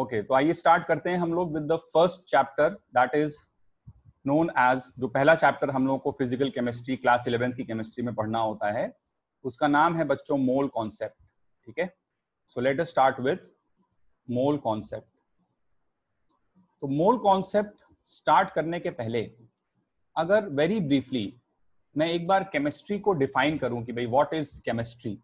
Okay तो आइए start करते हैं हम लोग with the first chapter that is known as जो पहला चैप्टर हम लोगों को फिजिकल केमिस्ट्री क्लास इलेवेंथ की केमिस्ट्री में पढ़ना होता है उसका नाम है बच्चों मोल कॉन्सेप्ट ठीक है so let us start with mole concept तो मोल कॉन्सेप्ट स्टार्ट करने के पहले अगर वेरी ब्रीफली मैं एक बार केमिस्ट्री को डिफाइन करूं कि भाई व्हाट इज केमिस्ट्री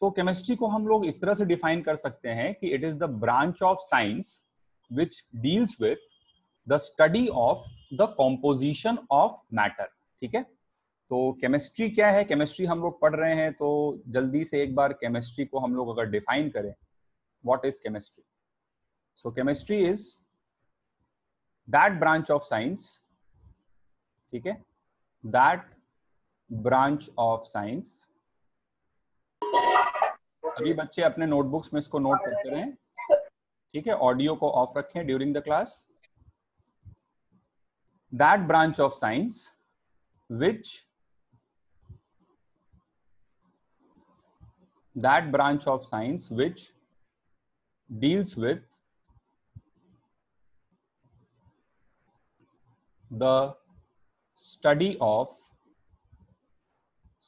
तो केमिस्ट्री को हम लोग इस तरह से डिफाइन कर सकते हैं कि it is the branch of science which deals with the study of the composition of matter ठीक है तो केमिस्ट्री क्या है केमिस्ट्री हम लोग पढ़ रहे हैं तो जल्दी से एक बार केमिस्ट्री को हम लोग अगर डिफाइन करें what is chemistry so chemistry is that branch of science ठीक है दैट ब्रांच ऑफ साइंस अभी बच्चे अपने नोटबुक्स में इसको नोट करते रहें ठीक है ऑडियो को ऑफ रखें during the class that branch of science which that branch of science which deals with the study of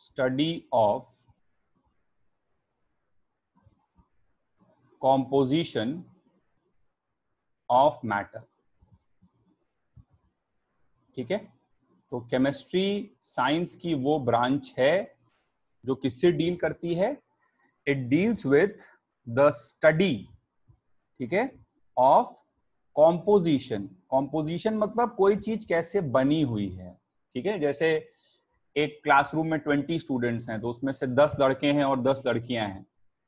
study of composition of matter ठीक है तो केमिस्ट्री साइंस की वो ब्रांच है जो किससे डील करती है it deals with the study ठीक है ऑफ कॉम्पोजिशन कॉम्पोजिशन मतलब कोई चीज कैसे बनी हुई है ठीक है जैसे एक क्लासरूम में ट्वेंटी स्टूडेंट्स हैं तो उसमें से दस लड़के हैं और दस लड़कियां हैं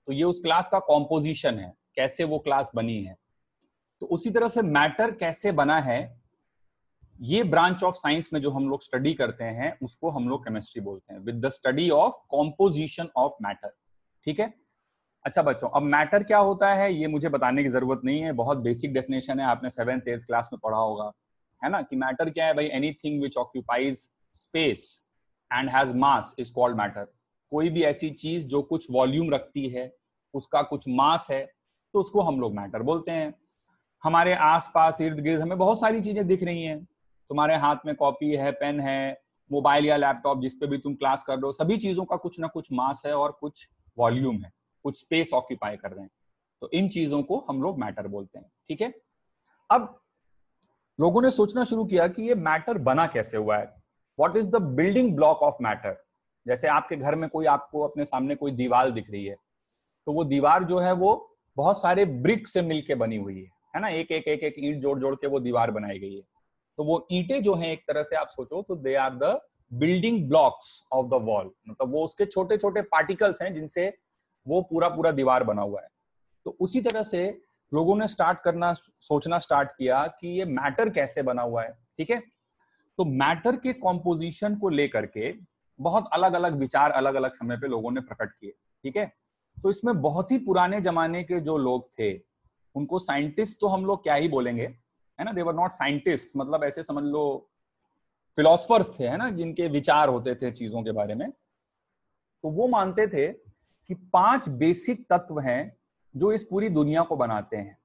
तो ये उस क्लास का कॉम्पोजिशन है कैसे वो क्लास बनी है तो उसी तरह से मैटर कैसे बना है ये ब्रांच ऑफ साइंस में जो हम लोग स्टडी करते हैं उसको हम लोग केमिस्ट्री बोलते हैं with the study of composition of matter ठीक है अच्छा बच्चों अब मैटर क्या होता है ये मुझे बताने की जरूरत नहीं है बहुत बेसिक डेफिनेशन है आपने सेवेंथ एथ क्लास में पढ़ा होगा है ना कि मैटर क्या है भाई anything which occupies space and has mass is called matter कोई भी ऐसी चीज जो कुछ वॉल्यूम रखती है उसका कुछ मास है तो उसको हम लोग मैटर बोलते हैं हमारे आसपास इर्द गिर्द हमें बहुत सारी चीजें दिख रही हैं तुम्हारे हाथ में कॉपी है पेन है मोबाइल या लैपटॉप जिसपे भी तुम क्लास कर रहे हो सभी चीजों का कुछ ना कुछ मास है और कुछ वॉल्यूम है कुछ स्पेस ऑक्यूपाई कर रहे हैं तो इन चीजों को हम लोग मैटर बोलते हैं ठीक है अब लोगों ने सोचना शुरू किया कि ये मैटर बना कैसे हुआ है what is the building block of matter जैसे आपके घर में कोई आपको अपने सामने कोई दीवार दिख रही है तो वो दीवार जो है वो बहुत सारे ब्रिक से मिलके बनी हुई है है ना एक एक एक एक ईंट जोड़ जोड़ के वो दीवार बनाई गई है तो वो ईटे जो है एक तरह से आप सोचो तो they are the building blocks of the wall मतलब वो उसके छोटे छोटे पार्टिकल्स हैं जिनसे वो पूरा पूरा दीवार बना हुआ है तो उसी तरह से लोगों ने स्टार्ट करना सोचना स्टार्ट किया कि ये मैटर कैसे बना हुआ है ठीक है तो मैटर के कॉम्पोजिशन को लेकर के बहुत अलग अलग विचार अलग अलग समय पे लोगों ने प्रकट किए ठीक है तो इसमें बहुत ही पुराने जमाने के जो लोग थे उनको साइंटिस्ट तो हम लोग क्या ही बोलेंगे है ना देवर नॉट साइंटिस्ट मतलब ऐसे समझ लो फिलोसफर्स थे है ना जिनके विचार होते थे चीजों के बारे में तो वो मानते थे कि पांच बेसिक तत्व हैं जो इस पूरी दुनिया को बनाते हैं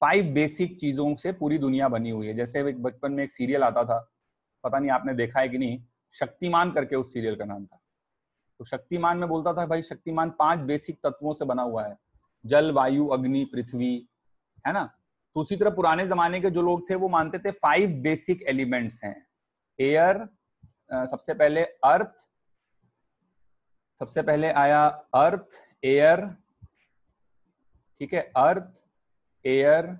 फाइव बेसिक चीजों से पूरी दुनिया बनी हुई है जैसे बचपन में एक सीरियल आता था पता नहीं आपने देखा है कि नहीं शक्तिमान करके उस सीरियल का नाम था तो शक्तिमान में बोलता था भाई शक्तिमान पांच बेसिक तत्वों से बना हुआ है जल वायु अग्नि पृथ्वी है ना तो उसी तरह पुराने जमाने के जो लोग थे वो मानते थे फाइव बेसिक एलिमेंट्स हैं एयर सबसे पहले अर्थ सबसे पहले आया अर्थ एयर ठीक है earth air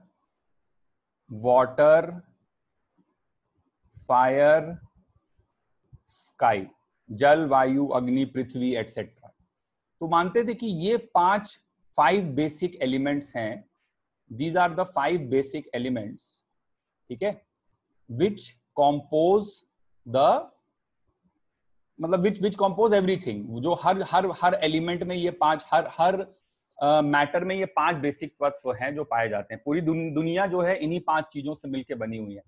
water fire sky जल वायु अग्नि पृथ्वी एटसेट्रा तो मानते थे कि ये पांच फाइव बेसिक एलिमेंट्स हैं these are the five basic elements ठीक है विच कॉम्पोज द मतलब विच विच कॉम्पोज एवरीथिंग जो हर हर हर एलिमेंट में ये पांच हर हर मैटर uh, में ये पांच बेसिक तत्व हैं जो पाए जाते हैं पूरी दुन, दुनिया जो है इन्हीं पांच चीजों से मिलकर बनी हुई है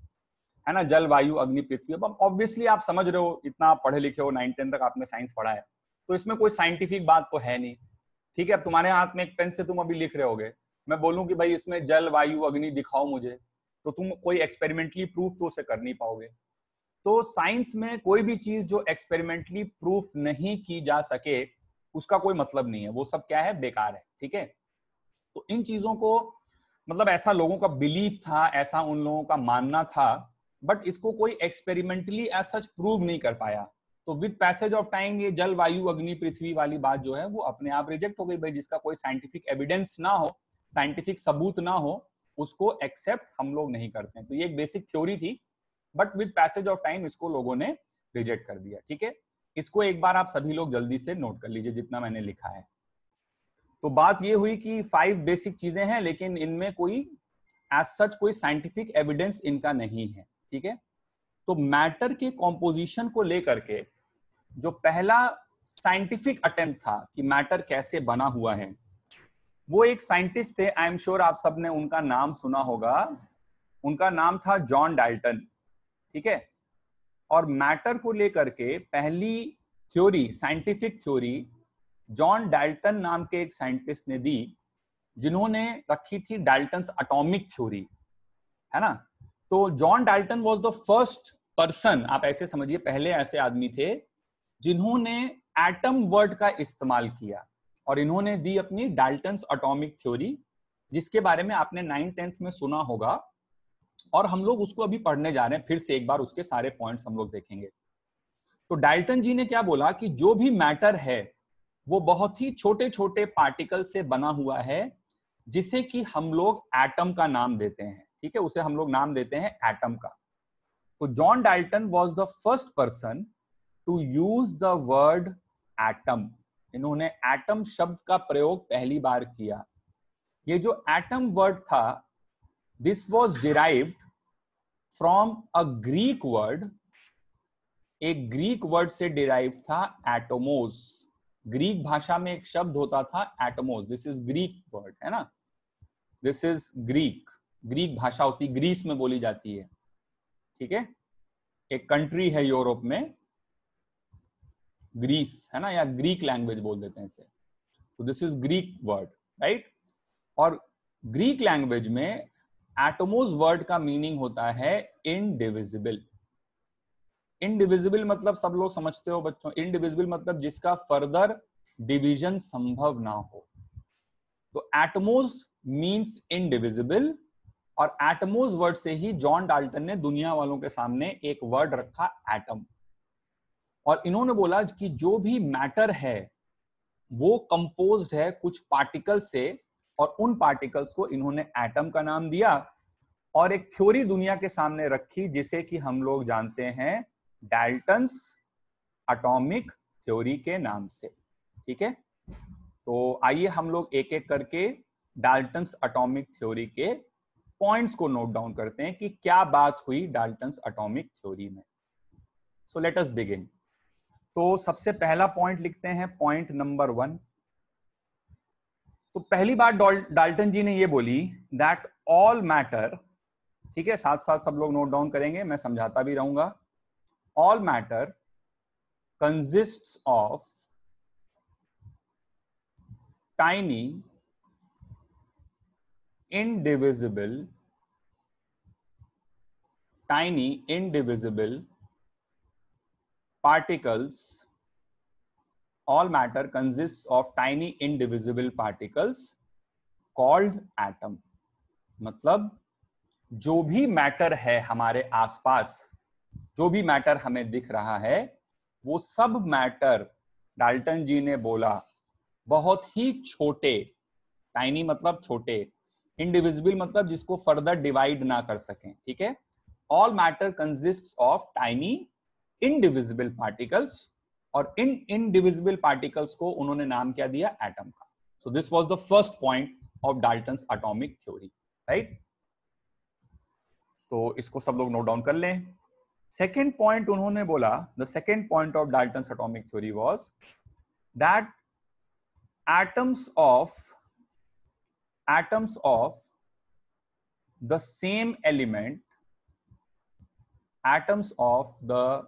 है ना जल वायु अग्नि पृथ्वी अब ऑब्वियसली आप समझ रहे हो इतना पढ़े लिखे हो नाइन टेन तक आपने साइंस पढ़ा है तो इसमें कोई साइंटिफिक बात तो है नहीं ठीक है अब तुम्हारे हाथ में एक पेन से तुम अभी लिख रहे होगे मैं बोलूँ कि भाई इसमें जल वायु अग्नि दिखाओ मुझे तो तुम कोई एक्सपेरिमेंटली प्रूफ तो उसे कर नहीं पाओगे तो साइंस में कोई भी चीज जो एक्सपेरिमेंटली प्रूफ नहीं की जा सके उसका कोई मतलब नहीं है वो सब क्या है बेकार है ठीक है तो इन चीजों को मतलब ऐसा लोगों का बिलीफ था ऐसा उन लोगों का मानना था बट इसको कोई एक्सपेरिमेंटली एज सच प्रूव नहीं कर पाया तो विद पैसेज ऑफ टाइम ये जल वायु अग्नि पृथ्वी वाली बात जो है वो अपने आप रिजेक्ट हो गई भाई जिसका कोई साइंटिफिक एविडेंस ना हो साइंटिफिक सबूत ना हो उसको एक्सेप्ट हम लोग नहीं करते हैं तो ये एक बेसिक थ्योरी थी but with passage of time इसको लोगों ने रिजेक्ट कर दिया ठीक है इसको एक बार आप सभी लोग जल्दी से नोट कर लीजिए जितना मैंने लिखा है तो बात ये हुई कि फाइव बेसिक चीजें हैं लेकिन इनमें कोई एज सच कोई साइंटिफिक एविडेंस इनका नहीं है ठीक है तो मैटर के कॉम्पोजिशन को लेकर के जो पहला साइंटिफिक अटेम्प्ट था कि मैटर कैसे बना हुआ है वो एक साइंटिस्ट थे आई एम श्योर आप सबने उनका नाम सुना होगा उनका नाम था जॉन डाल्टन ठीक है और मैटर को लेकर के पहली theory scientific theory John Dalton नाम के एक साइंटिस्ट ने दी जिन्होंने रखी थी डाल्टन अटोमिक थ्योरी है ना तो John Dalton was the first person आप ऐसे समझिए पहले ऐसे आदमी थे जिन्होंने एटम वर्ड का इस्तेमाल किया और इन्होंने दी अपनी डाल्टन अटोमिक थ्योरी जिसके बारे में आपने नाइन टेंथ में सुना होगा और हम लोग उसको अभी पढ़ने जा रहे हैं फिर से एक बार उसके सारे पॉइंट्स हम लोग देखेंगे तो डाल्टन जी ने क्या बोला कि जो भी मैटर है वो बहुत ही छोटे छोटे पार्टिकल से बना हुआ है जिसे कि हम लोग एटम का नाम देते हैं ठीक है उसे हम लोग नाम देते हैं एटम का तो John Dalton was the first person to use the word atom इन्होंने एटम शब्द का प्रयोग पहली बार किया ये जो एटम वर्ड था this was derive from a Greek word एक ग्रीक वर्ड से डिराइव था एटोमोस ग्रीक भाषा में एक शब्द होता था एटोमोस दिस इज ग्रीक वर्ड है ना दिस इज ग्रीक ग्रीक भाषा होती ग्रीस में बोली जाती है ठीक है एक कंट्री है यूरोप में ग्रीस है ना या ग्रीक लैंग्वेज बोल देते हैं इसे तो this is Greek word right और ग्रीक लैंग्वेज में एटोमोज वर्ड का मीनिंग होता है इनडिविजिबल इनडिविजिबल मतलब सब लोग समझते हो बच्चों इनडिविजिबल मतलब जिसका फर्दर डिविजन संभव ना हो तो एटमोज मीन्स इनडिविजिबल और एटमोज वर्ड से ही जॉन डाल्टन ने दुनिया वालों के सामने एक वर्ड रखा एटम और इन्होंने बोला कि जो भी मैटर है वो कंपोज है कुछ पार्टिकल से और उन पार्टिकल्स को इन्होंने एटम का नाम दिया और एक थ्योरी दुनिया के सामने रखी जिसे कि हम लोग जानते हैं डाल्टन्स अटोमिक थ्योरी के नाम से ठीक है तो आइए हम लोग एक एक करके डाल्टन्स अटोमिक थ्योरी के पॉइंट्स को नोट डाउन करते हैं कि क्या बात हुई डाल्टन अटोमिक थ्योरी में सो लेट अस बिगिन तो सबसे पहला पॉइंट लिखते हैं पॉइंट नंबर वन तो पहली बार डाल्टन जी ने ये बोली दैट ऑल मैटर ठीक है साथ साथ सब लोग नोट डाउन करेंगे मैं समझाता भी रहूंगा all matter consist of tiny indivisible tiny indivisible particles all matter consists of tiny indivisible particles called atom मतलब जो भी मैटर है हमारे आसपास जो भी मैटर हमें दिख रहा है वो सब मैटर डाल्टन जी ने बोला बहुत ही छोटे टाइनी मतलब छोटे इनडिविजिबल मतलब जिसको फर्दर डिवाइड ना कर सकें ठीक है all matter consist of tiny indivisible particles और इन इनडिविजिबल पार्टिकल्स को उन्होंने नाम क्या दिया एटम का so this was the first point of Dalton atomic theory right तो इसको सब लोग नोट डाउन कर लें सेकेंड पॉइंट उन्होंने बोला the second point of Dalton atomic theory was that atoms of atoms of the same element atoms of the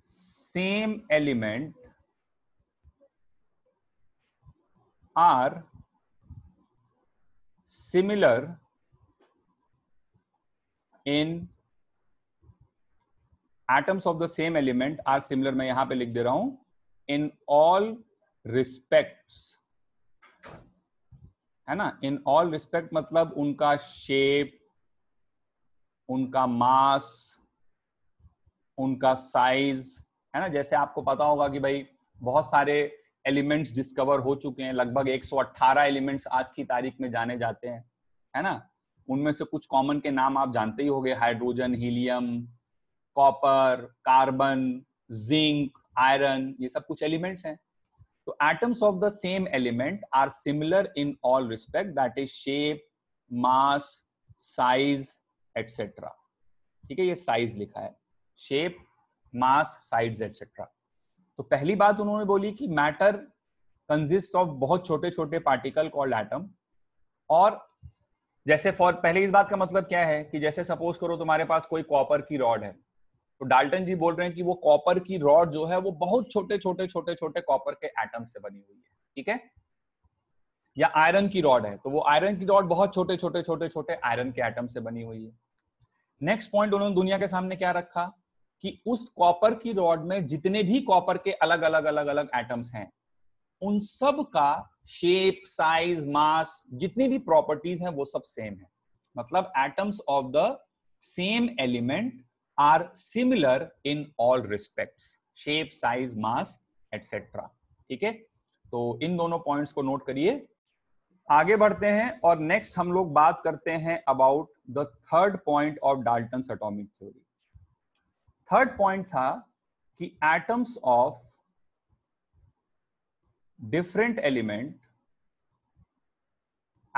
same element are similar in atoms of the same element are similar main yahan pe likh de raha hu in all respects है ना इन all respect मतलब उनका shape उनका मास उनका size है ना जैसे आपको पता होगा कि भाई बहुत सारे एलिमेंट्स डिस्कवर हो चुके हैं लगभग 118 एलिमेंट्स आज की तारीख में जाने जाते हैं है ना उनमें से कुछ कॉमन के नाम आप जानते ही होंगे hydrogen helium copper carbon zinc iron ये सब कुछ एलिमेंट्स हैं तो atoms of the same element are similar in all respect that is shape mass size etcetera ठीक है ये साइज लिखा है शेप मास साइज एटसेट्रा तो पहली बात उन्होंने बोली कि मैटर कंजिस्ट ऑफ बहुत छोटे छोटे पार्टिकल कॉल्ड एटम और जैसे फॉर पहले इस बात का मतलब क्या है कि जैसे सपोज करो तुम्हारे पास कोई कॉपर की रॉड है तो डाल्टन जी बोल रहे हैं कि वो कॉपर की रॉड जो है वो बहुत छोटे छोटे छोटे छोटे कॉपर के एटम से बनी हुई है ठीक है या आयरन की रॉड है तो वो आयरन की रॉड बहुत छोटे छोटे छोटे छोटे आयरन के एटम से बनी हुई है नेक्स्ट पॉइंट उन्होंने दुनिया के सामने क्या रखा कि उस कॉपर की रॉड में जितने भी कॉपर के अलग अलग अलग अलग एटम्स हैं उन सब का शेप साइज मास जितनी भी प्रॉपर्टीज हैं वो सब सेम है मतलब atoms of the same element are similar in all respects shape size mass etc ठीक है तो इन दोनों पॉइंट्स को नोट करिए आगे बढ़ते हैं और नेक्स्ट हम लोग बात करते हैं about the third point of Dalton atomic theory third point था कि atoms of different element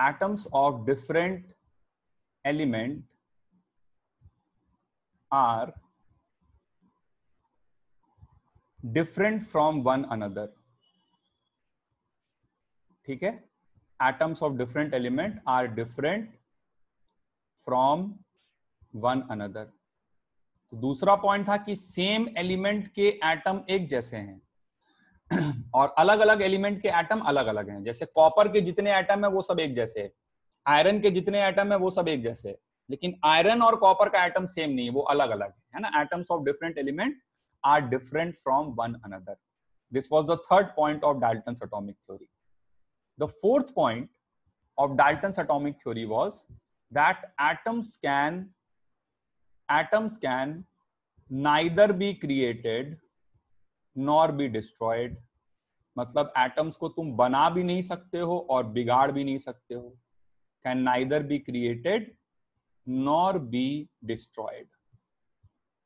atoms of different element are different from one another ठीक है atoms of different element are different from one another तो दूसरा point था कि same element के atom एक जैसे हैं और अलग अलग एलिमेंट के एटम अलग अलग हैं जैसे कॉपर के जितने एटम है वो सब एक जैसे आयरन के जितने एटम है वो सब एक जैसे है लेकिन आयरन और कॉपर का एटम सेम नहीं है वो अलग अलग है ना atoms of different element are different from one another this was the third point of Dalton atomic theory the fourth point of Dalton atomic theory was that atoms can atoms can neither be created nor be destroyed मतलब atoms को तुम बना भी नहीं सकते हो और बिगाड़ भी नहीं सकते हो can neither be created nor be destroyed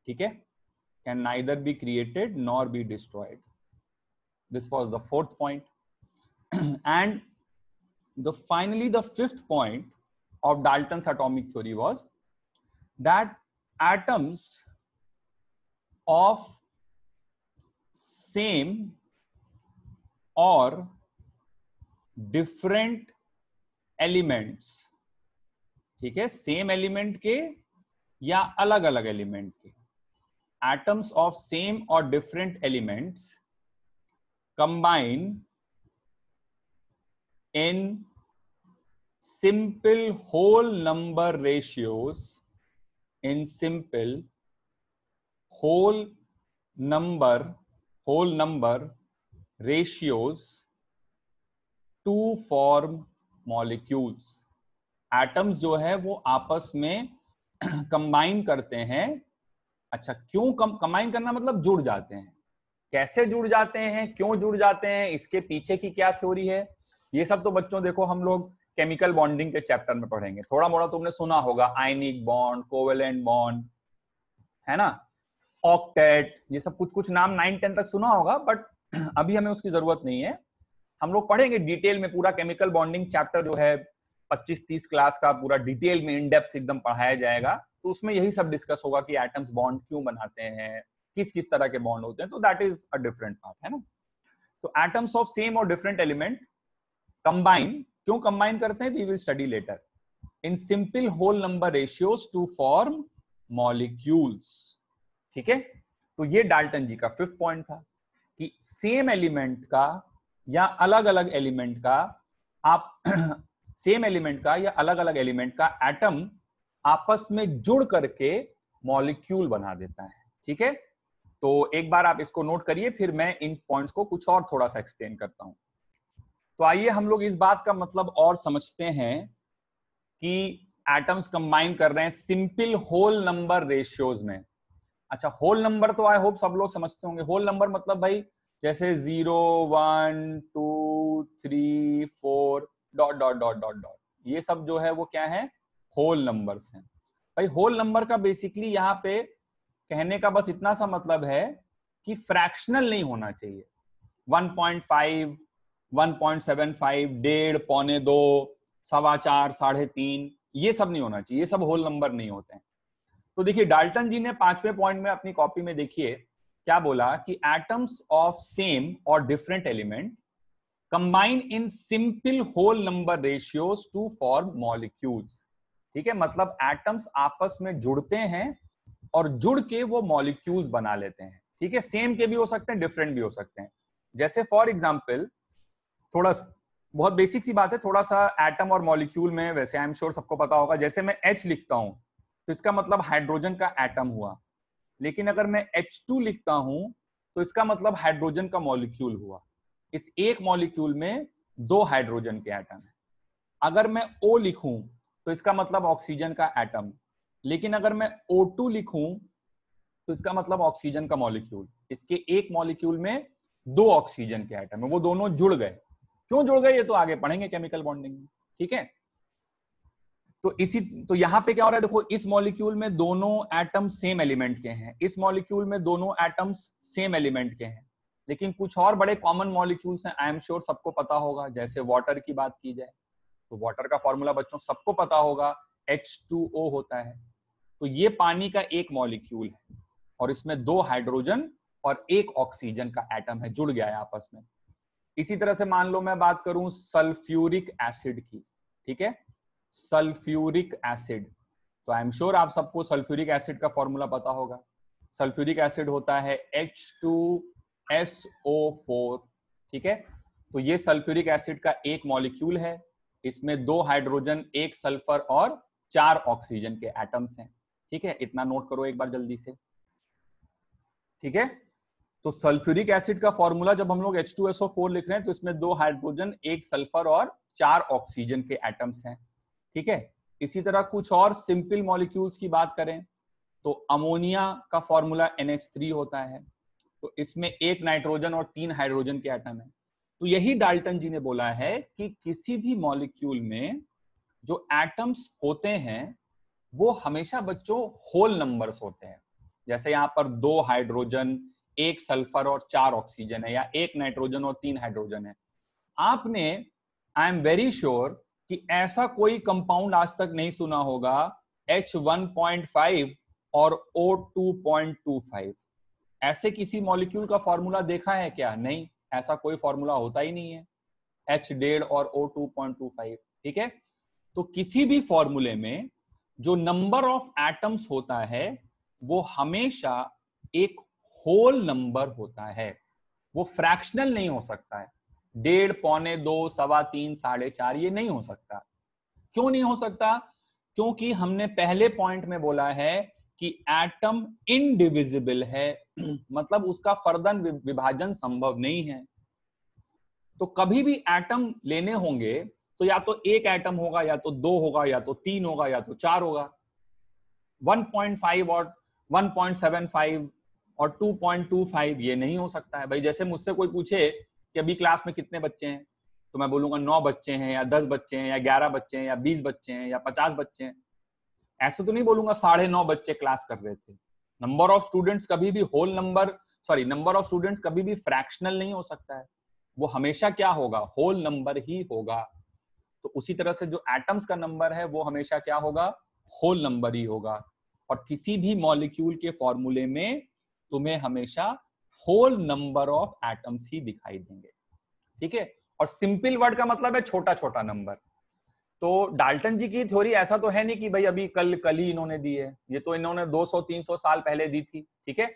ठीक है can neither be created nor be destroyed this was the fourth point and the finally the fifth point of dalton's atomic theory was that atoms of same or different elements ठीक है same element के या अलग अलग element के atoms of same और different elements combine in simple whole number ratios in simple whole number whole number ratios to form molecules atoms जो है वो आपस में कंबाइन करते हैं अच्छा क्यों कम कंबाइन करना मतलब जुड़ जाते हैं कैसे जुड़ जाते हैं क्यों जुड़ जाते हैं इसके पीछे की क्या थ्योरी है ये सब तो बच्चों देखो हम लोग केमिकल बॉन्डिंग के चैप्टर में पढ़ेंगे थोड़ा मोड़ा तो तुमने सुना होगा आयनिक बॉन्ड कोवेलेंट बॉन्ड है ना ऑक्टेट ये सब कुछ कुछ नाम नाइन टेन तक सुना होगा बट अभी हमें उसकी जरूरत नहीं है हम लोग पढ़ेंगे डिटेल में पूरा केमिकल बॉन्डिंग चैप्टर जो है पच्चीस तीस क्लास का पूरा डिटेल में इनडेप्थ एकदम पढ़ाया जाएगा तो उसमें यही सब डिस्कस होगा कि एटम्स बॉन्ड क्यों बनाते हैं किस किस तरह के बॉन्ड होते हैं तो that is a different part है ना तो एटम्स ऑफ सेम और डिफरेंट एलिमेंट कंबाइन क्यों कंबाइन करते हैं we will study later in simple whole number ratios to form molecules ठीक है तो ये डाल्टन जी का फिफ्थ पॉइंट था कि सेम एलिमेंट का या अलग अलग एलिमेंट का आप सेम एलिमेंट का या अलग अलग एलिमेंट का एटम आपस में जुड़ करके मॉलिक्यूल बना देता है ठीक है तो एक बार आप इसको नोट करिए फिर मैं इन पॉइंट्स को कुछ और थोड़ा सा एक्सप्लेन करता हूं तो आइए हम लोग इस बात का मतलब और समझते हैं कि एटम्स कंबाइन कर रहे हैं सिंपल होल नंबर रेशियोज में अच्छा होल नंबर तो आई होप सब लोग समझते होंगे होल नंबर मतलब भाई जैसे zero one two three four dot dot dot dot dot ये सब जो है वो क्या है होल नंबर्स हैं भाई होल नंबर का बेसिकली यहाँ पे कहने का बस इतना सा मतलब है कि फ्रैक्शनल नहीं होना चाहिए 1.5 1.75 डेढ़ पौने दो सवा चार साढ़े तीन ये सब नहीं होना चाहिए ये सब होल नंबर नहीं होते हैं तो देखिए डाल्टन जी ने पांचवें पॉइंट में अपनी कॉपी में देखिए क्या बोला कि एटम्स ऑफ सेम और different element combine in simple whole number ratios to form molecules ठीक है मतलब एटम्स आपस में जुड़ते हैं और जुड़ के वो मॉलिक्यूल्स बना लेते हैं ठीक है सेम के भी हो सकते हैं डिफरेंट भी हो सकते हैं जैसे फॉर एग्जाम्पल थोड़ा बहुत बेसिक सी बात है थोड़ा सा एटम और मॉलिक्यूल में वैसे आई एम श्योर सबको पता होगा जैसे मैं एच लिखता हूं तो इसका मतलब हाइड्रोजन का एटम हुआ लेकिन अगर मैं एच टू लिखता हूं तो इसका मतलब हाइड्रोजन का मॉलिक्यूल हुआ इस एक मॉलिक्यूल में दो हाइड्रोजन के एटम है अगर मैं ओ लिखूं तो इसका मतलब ऑक्सीजन का एटम लेकिन अगर मैं ओ टू लिखूं तो इसका मतलब ऑक्सीजन का मॉलिक्यूल इसके एक मॉलिक्यूल में दो ऑक्सीजन के आइटम है वो दोनों जुड़ गए क्यों जुड़ गए ये तो आगे पढ़ेंगे केमिकल बॉन्डिंग में ठीक है तो इसी तो यहां पे क्या हो रहा है देखो इस मॉलिक्यूल में दोनों एटम सेम एलिमेंट के हैं इस मॉलिक्यूल में दोनों एटम्स सेम एलिमेंट के हैं लेकिन कुछ और बड़े कॉमन मॉलिक्यूल्स हैं आई एम श्योर सबको पता होगा जैसे वाटर की बात की जाए तो वाटर का फॉर्मूला बच्चों सबको पता होगा H2O होता है तो ये पानी का एक मॉलिक्यूल है और इसमें दो हाइड्रोजन और एक ऑक्सीजन का एटम है जुड़ गया है आपस में इसी तरह से मान लो मैं बात करूं सल्फ्यूरिक एसिड की ठीक है सल्फ्यूरिक एसिड तो आई एम श्योर आप सबको सल्फ्यूरिक एसिड का फॉर्मूला पता होगा सल्फ्यूरिक एसिड होता है एच टू SO4 ठीक है तो ये सल्फ्यूरिक एसिड का एक मॉलिक्यूल है इसमें दो हाइड्रोजन एक सल्फर और चार ऑक्सीजन के एटम्स हैं ठीक है इतना नोट करो एक बार जल्दी से ठीक है तो सल्फ्यूरिक एसिड का फॉर्मूला जब हम लोग H2SO4 लिख रहे हैं तो इसमें दो हाइड्रोजन एक सल्फर और चार ऑक्सीजन के एटम्स हैं ठीक है इसी तरह कुछ और सिंपल मॉलिक्यूल्स की बात करें तो अमोनिया का फॉर्मूला NH3 होता है तो इसमें एक नाइट्रोजन और तीन हाइड्रोजन के एटम है तो यही डाल्टन जी ने बोला है कि किसी भी मॉलिक्यूल में जो एटम्स होते हैं वो हमेशा बच्चों होल नंबर्स होते हैं जैसे यहाँ पर दो हाइड्रोजन एक सल्फर और चार ऑक्सीजन है या एक नाइट्रोजन और तीन हाइड्रोजन है आपने आई एम वेरी श्योर कि ऐसा कोई कंपाउंड आज तक नहीं सुना होगा H1.5 और O2.25 ऐसे किसी मॉलिक्यूल का फॉर्मूला देखा है क्या नहीं ऐसा कोई फॉर्मूला होता ही नहीं है एच डेढ़ और O two point two five ठीक है तो किसी भी फॉर्मूले में जो नंबर ऑफ एटम्स होता है वो हमेशा एक होल नंबर होता है वो फ्रैक्शनल नहीं हो सकता है डेढ़ पौने दो सवा तीन साढ़े चार ये नहीं हो सकता क्यों नहीं हो सकता क्योंकि हमने पहले पॉइंट में बोला है कि एटम इनडिविजिबल है मतलब उसका फर्दन विभाजन संभव नहीं है तो कभी भी एटम लेने होंगे तो या तो एक एटम होगा या तो दो होगा या तो तीन होगा या तो चार होगा 1.5 और 1.75 और 2.25 ये नहीं हो सकता है भाई जैसे मुझसे कोई पूछे कि अभी क्लास में कितने बच्चे हैं तो मैं बोलूंगा नौ बच्चे हैं या दस बच्चे हैं या ग्यारह बच्चे हैं या बीस बच्चे हैं या पचास बच्चे हैं ऐसे तो नहीं बोलूंगा साढ़े नौ बच्चे क्लास कर रहे थे नंबर ऑफ स्टूडेंट्स कभी भी whole number sorry number of students कभी भी फ्रैक्शनल नहीं हो सकता है वो हमेशा क्या होगा होल नंबर ही होगा तो उसी तरह से जो एटम्स का नंबर है वो हमेशा क्या होगा होल नंबर ही होगा और किसी भी मॉलिक्यूल के फॉर्मूले में तुम्हें हमेशा होल नंबर ऑफ एटम्स ही दिखाई देंगे ठीक है और सिंपल वर्ड का मतलब है छोटा छोटा नंबर तो डाल्टन जी की थ्योरी ऐसा तो है नहीं कि भाई अभी कल कल ही इन्होंने दी है ये तो इन्होंने 200-300 साल पहले दी थी ठीक है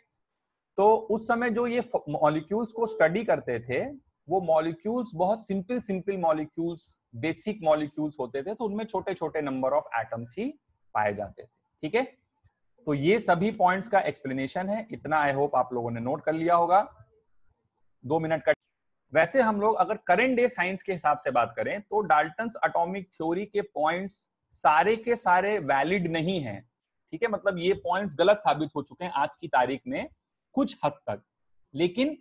तो उस समय जो ये मॉलिक्यूल्स को स्टडी करते थे वो मॉलिक्यूल्स बहुत simple simple molecules basic molecules होते थे तो उनमें छोटे छोटे नंबर ऑफ एटम्स ही पाए जाते थे ठीक है तो ये सभी पॉइंट्स का एक्सप्लेनेशन है इतना आई होप आप लोगों ने नोट कर लिया होगा दो मिनट का वैसे हम लोग अगर करेंट डे साइंस के हिसाब से बात करें तो डाल्टन अटोमिक थ्योरी के पॉइंट्स सारे के सारे वैलिड नहीं है ठीक है मतलब ये पॉइंट्स गलत साबित हो चुके हैं आज की तारीख में कुछ हद तक लेकिन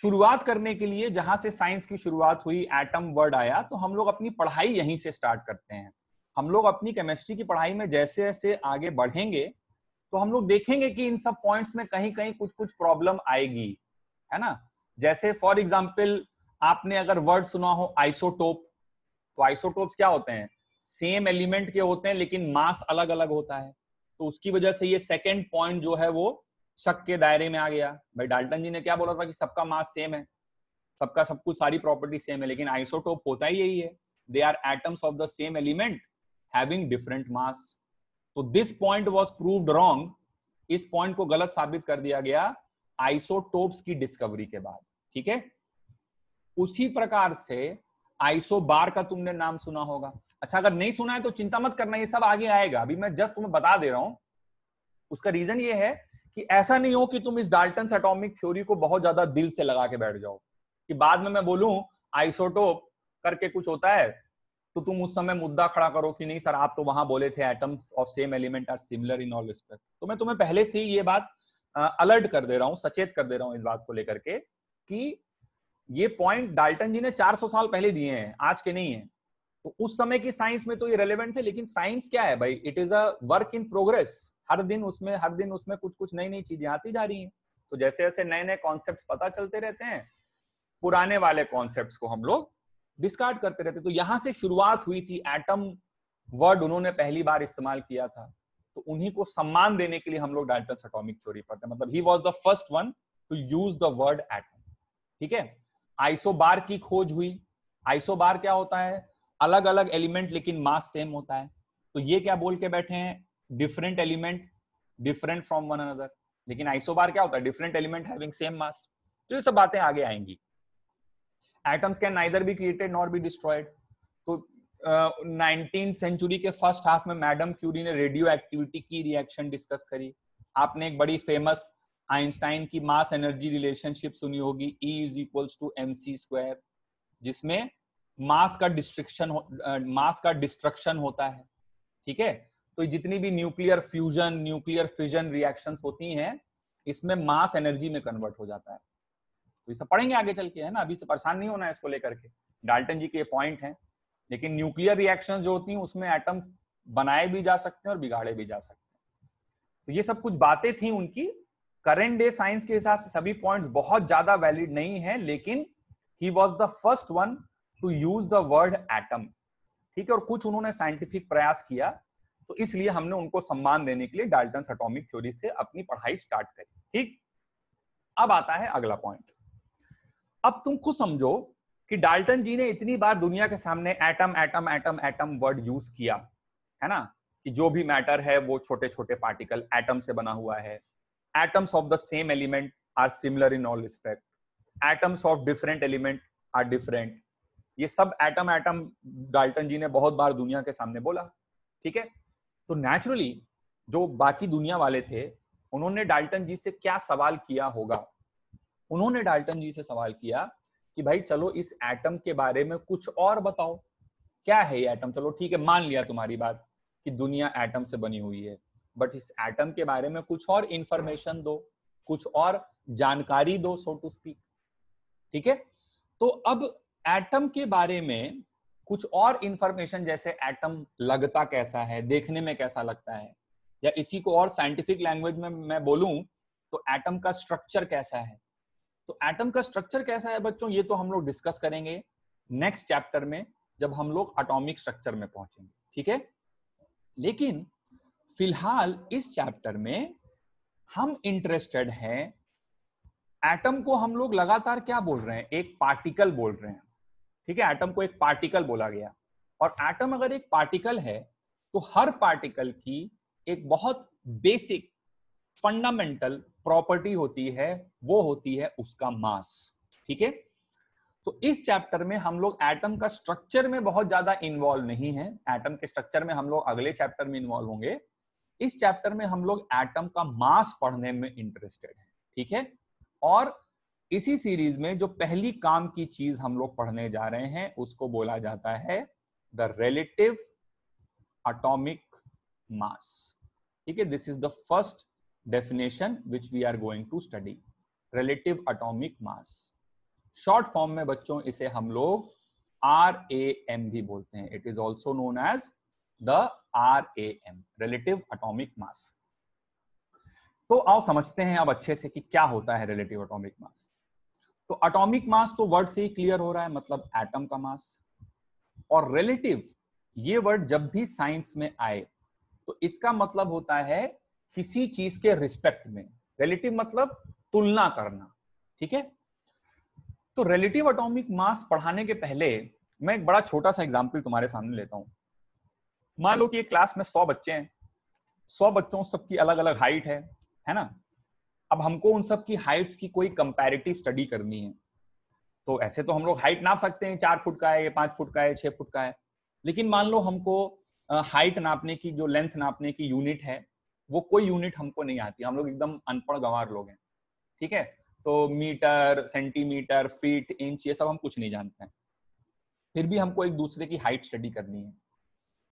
शुरुआत करने के लिए जहां से साइंस की शुरुआत हुई एटम वर्ड आया तो हम लोग अपनी पढ़ाई यहीं से स्टार्ट करते हैं हम लोग अपनी केमिस्ट्री की पढ़ाई में जैसे जैसे आगे बढ़ेंगे तो हम लोग देखेंगे कि इन सब पॉइंट्स में कहीं कहीं कुछ कुछ प्रॉब्लम आएगी है ना जैसे फॉर एग्जाम्पल आपने अगर वर्ड सुना हो आइसोटोप तो आइसोटोप क्या होते हैं सेम एलिमेंट के होते हैं लेकिन मास अलग अलग होता है तो उसकी वजह से ये सेकेंड पॉइंट जो है वो शक के दायरे में आ गया भाई डाल्टन जी ने क्या बोला था कि सबका मास सेम है सबका सब कुछ सारी प्रॉपर्टी सेम है लेकिन आइसोटोप होता ही यही है they are atoms of the same element having different mass तो this point was proved wrong इस पॉइंट को गलत साबित कर दिया गया आइसोटोप्स की डिस्कवरी के बाद ठीक है उसी प्रकार से बार का तुमने नाम सुना होगा अच्छा अगर नहीं सुना है तो चिंता मत करना ये सब आगे आएगा अभी मैं जस्ट तुम्हें बता दे रहा हूं उसका रीजन ये है कि ऐसा नहीं हो कि तुम इस डाल्टन एटॉमिक थ्योरी को बहुत ज्यादा दिल से लगा के बैठ जाओ कि बाद में मैं बोलूं आइसोटोप करके कुछ होता है तो तुम उस समय मुद्दा खड़ा करो कि नहीं सर आप तो वहां बोले थे atoms of same element are similar in all respect तो मैं तुम्हें पहले से ही ये बात अलर्ट कर दे रहा हूँ सचेत कर दे रहा हूँ इस बात को लेकर के कि ये पॉइंट डाल्टन जी ने 400 साल पहले दिए हैं आज के नहीं है तो उस समय की साइंस में तो ये रेलेवेंट थे लेकिन साइंस क्या है भाई it is a work in progress हर दिन उसमें हर दिन उसमें कुछ कुछ नई नई चीजें आती जा रही हैं तो जैसे जैसे नए नए कॉन्सेप्ट पता चलते रहते हैं पुराने वाले कॉन्सेप्ट को हम लोग डिस्कार्ड करते रहते तो यहां से शुरुआत हुई थी एटम वर्ड उन्होंने पहली बार इस्तेमाल किया था तो उन्हीं को सम्मान देने के लिए हम लोग डाल्टन एटॉमिक थ्योरी पढ़ते हैं मतलब he was the first one to use the word atom ठीक है आइसोबार की खोज हुई आइसोबार क्या होता है अलग अलग एलिमेंट लेकिन मास सेम होता है तो ये क्या बोल के बैठे हैं different element different from one another लेकिन आइसोबार क्या होता है different element having same mass तो ये सब बातें आगे आएंगी atoms can neither be created nor be destroyed तो नाइनटीन uh, सेंचुरी के फर्स्ट हाफ में मैडम क्यूरी ने रेडियो एक्टिविटी की रिएक्शन डिस्कस करी आपने एक बड़ी फेमस आइंस्टाइन की मास एनर्जी रिलेशनशिप सुनी होगी E is equals to M C square जिसमें मास का डिस्ट्रक्शन मास का डिस्ट्रक्शन होता है ठीक है तो जितनी भी nuclear fusion nuclear fission reactions होती हैं इसमें मास एनर्जी में कन्वर्ट हो जाता है तो इसे पढ़ेंगे आगे चल के है ना अभी से परेशान नहीं होना है इसको लेकर के डाल्टन जी के ये पॉइंट है लेकिन न्यूक्लियर रिएक्शन जो होती हैं उसमें एटम बनाए भी जा सकते हैं और बिगाड़े भी जा सकते हैं तो ये सब कुछ बातें थी उनकी करेंट डे साइंस के हिसाब से सभी पॉइंट्स बहुत ज्यादा वैलिड नहीं है लेकिन he was the first one to use the word atom ठीक है और कुछ उन्होंने साइंटिफिक प्रयास किया तो इसलिए हमने उनको सम्मान देने के लिए डाल्टन अटोमिक थ्योरी से अपनी पढ़ाई स्टार्ट करी ठीक अब आता है अगला पॉइंट अब तुम खुद समझो कि डाल्टन जी ने इतनी बार दुनिया के सामने atom atom atom atom word use किया है ना कि जो भी मैटर है वो छोटे छोटे पार्टिकल एटम से बना हुआ है atoms of the same element are similar in all respect atoms of different element are different ये सब एटम एटम डाल्टन जी ने बहुत बार दुनिया के सामने बोला ठीक है तो नेचुरली जो बाकी दुनिया वाले थे उन्होंने डाल्टन जी से क्या सवाल किया होगा उन्होंने डाल्टन जी से सवाल किया कि भाई चलो इस एटम के बारे में कुछ और बताओ क्या है ये एटम चलो ठीक है मान लिया तुम्हारी बात कि दुनिया एटम से बनी हुई है बट इस एटम के बारे में कुछ और इंफॉर्मेशन दो कुछ और जानकारी दो सो टू स्पीक ठीक है तो अब एटम के बारे में कुछ और इंफॉर्मेशन जैसे एटम लगता कैसा है देखने में कैसा लगता है या इसी को और साइंटिफिक लैंग्वेज में मैं बोलूं तो एटम का स्ट्रक्चर कैसा है तो एटम का स्ट्रक्चर कैसा है बच्चों ये तो हम लोग डिस्कस करेंगे नेक्स्ट चैप्टर में जब हम लोग अटोमिक स्ट्रक्चर में पहुंचेंगे ठीक है लेकिन फिलहाल इस चैप्टर में हम इंटरेस्टेड हैं एटम को हम लोग लगातार क्या बोल रहे हैं एक पार्टिकल बोल रहे हैं ठीक है एटम को एक पार्टिकल बोला गया और एटम अगर एक पार्टिकल है तो हर पार्टिकल की एक बहुत बेसिक फंडामेंटल प्रॉपर्टी होती है वो होती है उसका मास ठीक है तो इस चैप्टर में हम लोग एटम का स्ट्रक्चर में बहुत ज्यादा इन्वॉल्व नहीं है एटम के स्ट्रक्चर में हम लोग अगले चैप्टर में इन्वॉल्व होंगे इस चैप्टर में हम लोग एटम का मास पढ़ने में इंटरेस्टेड है ठीक है और इसी सीरीज में जो पहली काम की चीज हम लोग पढ़ने जा रहे हैं उसको बोला जाता है द रिलेटिव अटोमिक मास ठीक है this is the first definition which we are going to study relative atomic mass short form में बच्चों इसे हम लोग आर ए एम भी बोलते हैं it is also known as the R A M relative atomic mass तो आओ समझते हैं अब अच्छे से कि क्या होता है रिलेटिव अटोमिक मास तो अटोमिक मास तो वर्ड से ही क्लियर हो रहा है मतलब एटम का मास और रिलेटिव ये वर्ड जब भी साइंस में आए तो इसका मतलब होता है किसी चीज के रिस्पेक्ट में रिलेटिव मतलब तुलना करना ठीक है तो रिलेटिव अटोमिक मास पढ़ाने के पहले मैं एक बड़ा छोटा सा एग्जाम्पल तुम्हारे सामने लेता हूं मान लो कि एक क्लास में सौ बच्चे हैं सौ बच्चों सबकी अलग अलग हाइट है है ना अब हमको उन सब की हाइट्स की कोई कंपैरेटिव स्टडी करनी है तो ऐसे तो हम लोग हाइट नाप सकते हैं चार फुट का है या पांच फुट का है छह फुट का है लेकिन मान लो हमको हाइट नापने की जो लेंथ नापने की यूनिट है वो कोई यूनिट हमको नहीं आती हम लोग एकदम अनपढ़ गंवार लोग हैं ठीक है तो मीटर सेंटीमीटर फीट इंच ये सब हम कुछ नहीं जानते हैं फिर भी हमको एक दूसरे की हाइट स्टडी करनी है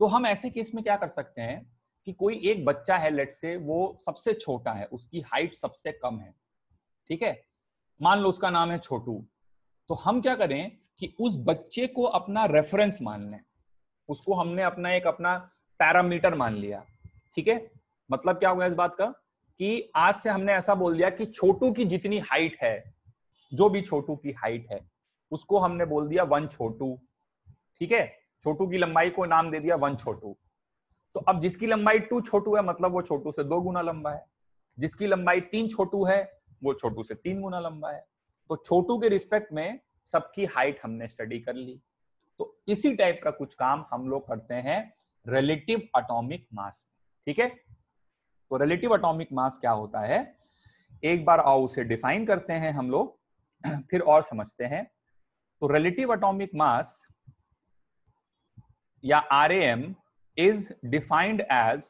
तो हम ऐसे केस में क्या कर सकते हैं कि कोई एक बच्चा है लेट से वो सबसे छोटा है उसकी हाइट सबसे कम है ठीक है मान लो उसका नाम है छोटू तो हम क्या करें कि उस बच्चे को अपना रेफरेंस मान लें उसको हमने अपना एक अपना पैरामीटर मान लिया ठीक है मतलब क्या हुआ इस बात का कि आज से हमने ऐसा बोल दिया कि छोटू की जितनी हाइट है जो भी छोटू की हाइट है उसको हमने बोल दिया वन छोटू ठीक है छोटू की लंबाई को नाम दे दिया वन छोटू तो अब जिसकी लंबाई टू छोटू है मतलब वो छोटू से दो गुना लंबा है जिसकी लंबाई तीन छोटू है वो छोटू से तीन गुना लंबा है तो छोटू के रिस्पेक्ट में सबकी हाइट हमने स्टडी कर ली तो इसी टाइप का कुछ काम हम लोग करते हैं रिलेटिव अटोमिक मास ठीक है तो रिलेटिव अटोमिक मास क्या होता है एक बार आओ उसे डिफाइन करते हैं हम लोग फिर और समझते हैं तो रिलेटिव अटोमिक मास या R is defined as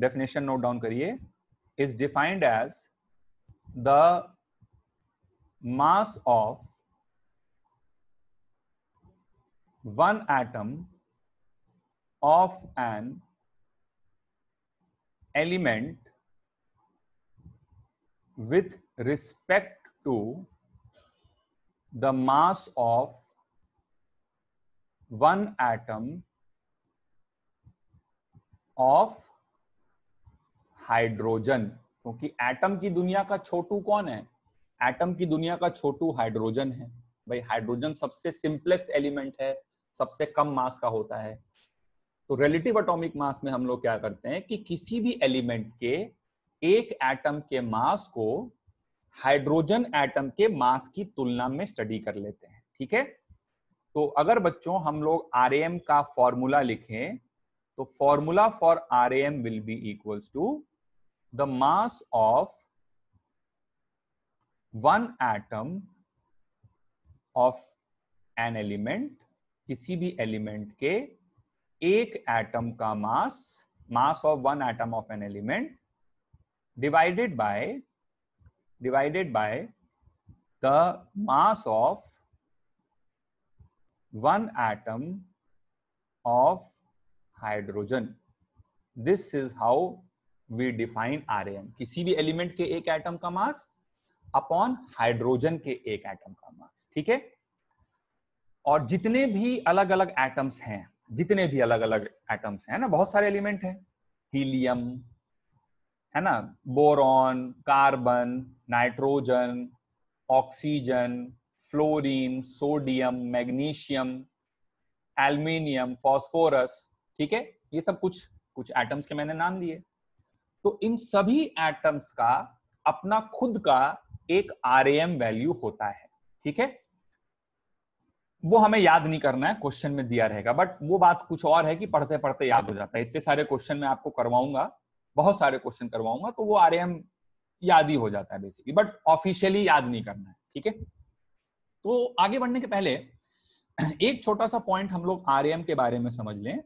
definition note down करिए is defined as the mass of one atom of an element with respect to the mass of one atom of hydrogen क्योंकि atom की दुनिया का छोटू कौन है atom की दुनिया का छोटू हाइड्रोजन है भाई हाइड्रोजन सबसे सिंपलेस्ट एलिमेंट है सबसे कम मास का होता है तो रिलेटिव अटोमिक मास में हम लोग क्या करते हैं कि किसी भी एलिमेंट के एक एटम के मास को हाइड्रोजन एटम के मास की तुलना में स्टडी कर लेते हैं ठीक है तो अगर बच्चों हम लोग आर का फॉर्मूला लिखें तो formula for R will be equals to the mass of one atom of an element किसी भी एलिमेंट के एक एटम का mass mass of one atom of an element divided by divided by the mass of one atom of hydrogen. This is how we define Rm. किसी भी element के एक atom का मास अपॉन हाइड्रोजन के एक atom का मास ठीक है और जितने भी अलग अलग एटम्स हैं जितने भी अलग अलग एटम्स हैं ना बहुत सारे एलिमेंट हैं हीलियम है ना boron carbon nitrogen oxygen fluorine sodium magnesium aluminium phosphorus ठीक है ये सब कुछ कुछ एटम्स के मैंने नाम लिए तो इन सभी एटम्स का अपना खुद का एक आर वैल्यू होता है ठीक है वो हमें याद नहीं करना है क्वेश्चन में दिया रहेगा बट वो बात कुछ और है कि पढ़ते पढ़ते याद हो जाता है इतने सारे क्वेश्चन में आपको करवाऊंगा बहुत सारे क्वेश्चन करवाऊंगा तो वो आर याद ही हो जाता है बेसिकली बट ऑफिशियली याद नहीं करना है ठीक है तो आगे बढ़ने के पहले एक छोटा सा पॉइंट हम लोग आर के बारे में समझ लें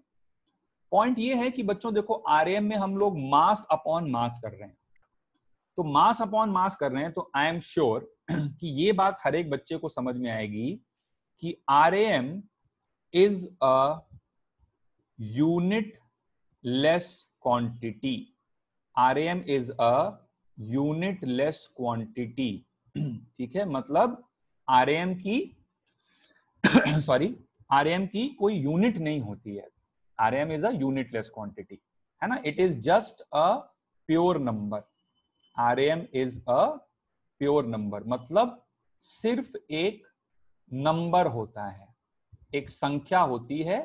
पॉइंट ये है कि बच्चों देखो आर में हम लोग मास अपॉन मास कर रहे हैं तो मास अपॉन मास कर रहे हैं तो आई एम श्योर कि ये बात हर एक बच्चे को समझ में आएगी कि R M is a unitless quantity R M is a unitless quantity ठीक है मतलब आरएम की सॉरी एम की कोई यूनिट नहीं होती है RAM is a unitless quantity है ना it is just a pure number RAM is a pure number मतलब सिर्फ एक नंबर होता है एक संख्या होती है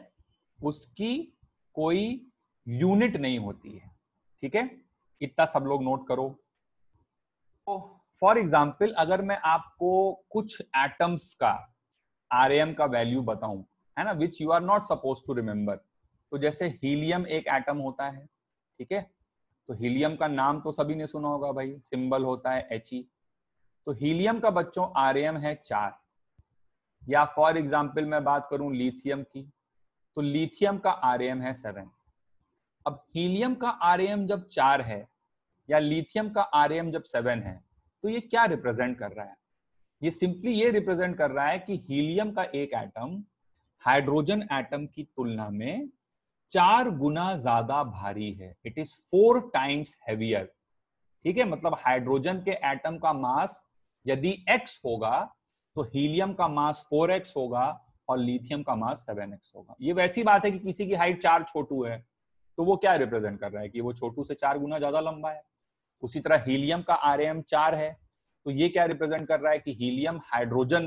उसकी कोई यूनिट नहीं होती है ठीक है इतना सब लोग नोट करो ओह फॉर एग्जाम्पल अगर मैं आपको कुछ एटम्स का आर का वैल्यू बताऊं है ना which you are not suppose to remember तो जैसे हीलियम एक एटम होता है ठीक है तो हीलियम का नाम तो सभी ने सुना होगा भाई सिंबल होता है एच ई e। तो हीलियम का बच्चों आर है चार या फॉर एग्जाम्पल मैं बात करूं लिथियम की तो लिथियम का आर है सेवन अब हीलियम का आर जब चार है या लिथियम का आर जब सेवन है तो ये क्या रिप्रेजेंट कर रहा है ये सिंपली ये रिप्रेजेंट कर रहा है कि हीलियम का एक एटम हाइड्रोजन एटम की तुलना में चार गुना ज्यादा भारी है it is four times heavier ठीक है मतलब हाइड्रोजन के एटम का मास यदि x होगा तो हीलियम का मास 4x होगा और लिथियम का मास 7x होगा ये वैसी बात है कि किसी की हाइट चार छोटू है तो वो क्या रिप्रेजेंट कर रहा है कि वो छोटू से चार गुना ज्यादा लंबा है उसी तरह हीलियम का आर चार है तो ये क्या रिप्रेजेंट कर रहा है कि हीलियम हाइड्रोजन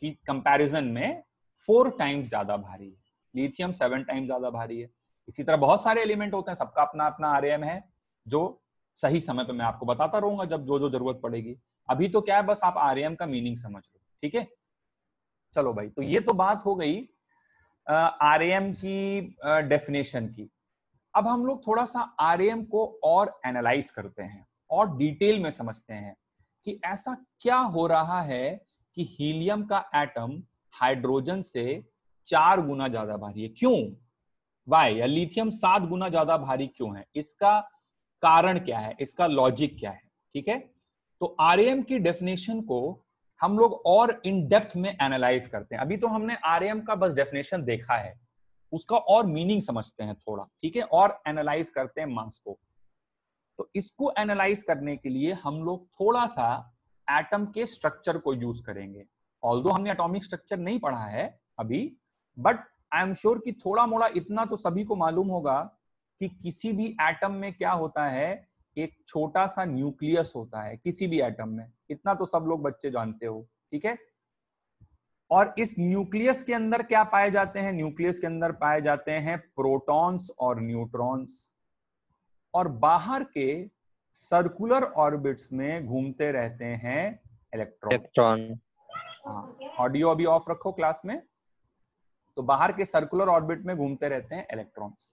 की कंपैरिजन में फोर टाइम्स ज्यादा भारी है लिथियम सेवन टाइम्स ज्यादा भारी है इसी तरह बहुत सारे एलिमेंट होते हैं सबका अपना अपना आर है जो सही समय पर मैं आपको बताता रहूंगा जब जो जो जरूरत पड़ेगी अभी तो क्या है बस आप आर का मीनिंग समझ लो ठीक है चलो भाई तो ये तो बात हो गई आर की डेफिनेशन की अब हम लोग थोड़ा सा आर को और एनालाइज करते हैं और डिटेल में समझते हैं कि ऐसा क्या हो रहा है कि हीलियम का एटम हाइड्रोजन से चार गुना ज्यादा भारी है क्यों वाई या लिथियम सात गुना ज्यादा भारी क्यों है इसका कारण क्या है इसका लॉजिक क्या है ठीक है तो आर की डेफिनेशन को हम लोग और इन डेप्थ में एनालाइज करते हैं अभी तो हमने आर का बस डेफिनेशन देखा है उसका और मीनिंग समझते हैं थोड़ा ठीक है और एनालाइज करते हैं मास को तो इसको एनालाइज करने के लिए हम लोग थोड़ा सा एटम के स्ट्रक्चर को यूज करेंगे ऑल हमने एटॉमिक स्ट्रक्चर नहीं पढ़ा है अभी बट आई एम श्योर कि थोड़ा मोड़ा इतना तो सभी को मालूम होगा कि किसी भी एटम में क्या होता है एक छोटा सा न्यूक्लियस होता है किसी भी एटम में इतना तो सब लोग बच्चे जानते हो ठीक है और इस न्यूक्लियस के अंदर क्या पाए जाते हैं न्यूक्लियस के अंदर पाए जाते हैं प्रोटॉन्स और न्यूट्रॉन्स और बाहर के सर्कुलर ऑर्बिट्स में घूमते रहते हैं इलेक्ट्रॉन इलेक्ट्रॉन हाँ, ऑडियो अभी ऑफ रखो क्लास में तो बाहर के सर्कुलर ऑर्बिट में घूमते रहते हैं इलेक्ट्रॉन्स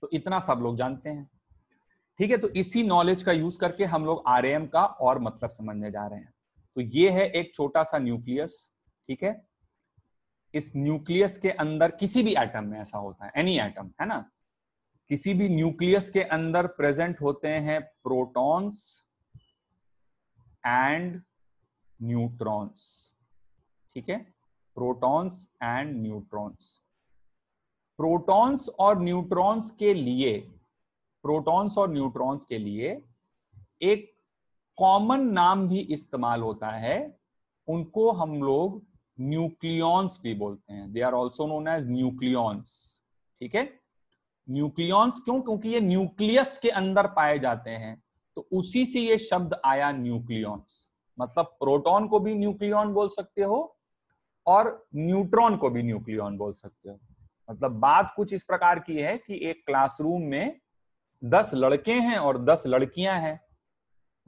तो इतना सब लोग जानते हैं ठीक है तो इसी नॉलेज का यूज करके हम लोग आर का और मतलब समझने जा रहे हैं तो ये है एक छोटा सा न्यूक्लियस ठीक है इस न्यूक्लियस के अंदर किसी भी एटम में ऐसा होता है एनी एटम है ना किसी भी न्यूक्लियस के अंदर प्रेजेंट होते हैं प्रोटॉन्स एंड न्यूट्रॉन्स ठीक है प्रोटॉन्स एंड न्यूट्रॉन्स प्रोटॉन्स और न्यूट्रॉन्स के लिए प्रोटॉन्स और न्यूट्रॉन्स के लिए एक कॉमन नाम भी इस्तेमाल होता है उनको हम लोग न्यूक्लियॉन्स भी बोलते हैं they are also known as nucleons ठीक है न्यूक्लियॉन्स क्यों क्योंकि ये न्यूक्लियस के अंदर पाए जाते हैं तो उसी से ये शब्द आया न्यूक्लियॉन्स मतलब प्रोटॉन को भी न्यूक्लियॉन बोल सकते हो और न्यूट्रॉन को भी न्यूक्लियॉन बोल सकते हो मतलब बात कुछ इस प्रकार की है कि एक क्लासरूम में दस लड़के हैं और दस लड़कियां हैं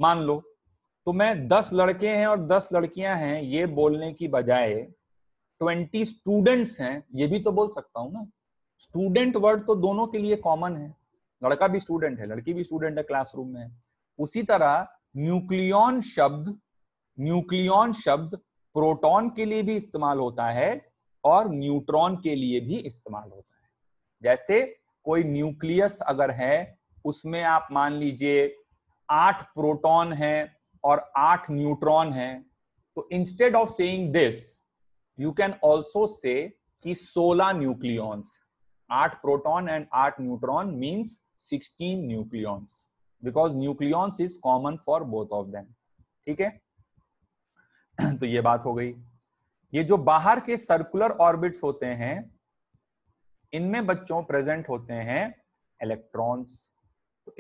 मान लो तो मैं दस लड़के हैं और दस लड़कियां हैं ये बोलने की बजाय ट्वेंटी स्टूडेंट्स हैं ये भी तो बोल सकता हूं ना स्टूडेंट वर्ड तो दोनों के लिए कॉमन है लड़का भी स्टूडेंट है लड़की भी स्टूडेंट है क्लासरूम में उसी तरह न्यूक्लियॉन शब्द न्यूक्लियॉन शब्द प्रोटॉन के लिए भी इस्तेमाल होता है और न्यूट्रॉन के लिए भी इस्तेमाल होता है जैसे कोई न्यूक्लियस अगर है उसमें आप मान लीजिए आठ प्रोटॉन हैं और आठ न्यूट्रॉन है तो instead of saying this you can also say कि सोलह न्यूक्लियॉन्स आठ प्रोटॉन एंड आठ neutron means sixteen nucleons because nucleons is common for both of them ठीक है तो ये बात हो गई ये जो बाहर के सर्कुलर ऑर्बिट्स होते हैं इनमें बच्चों प्रेजेंट होते हैं electrons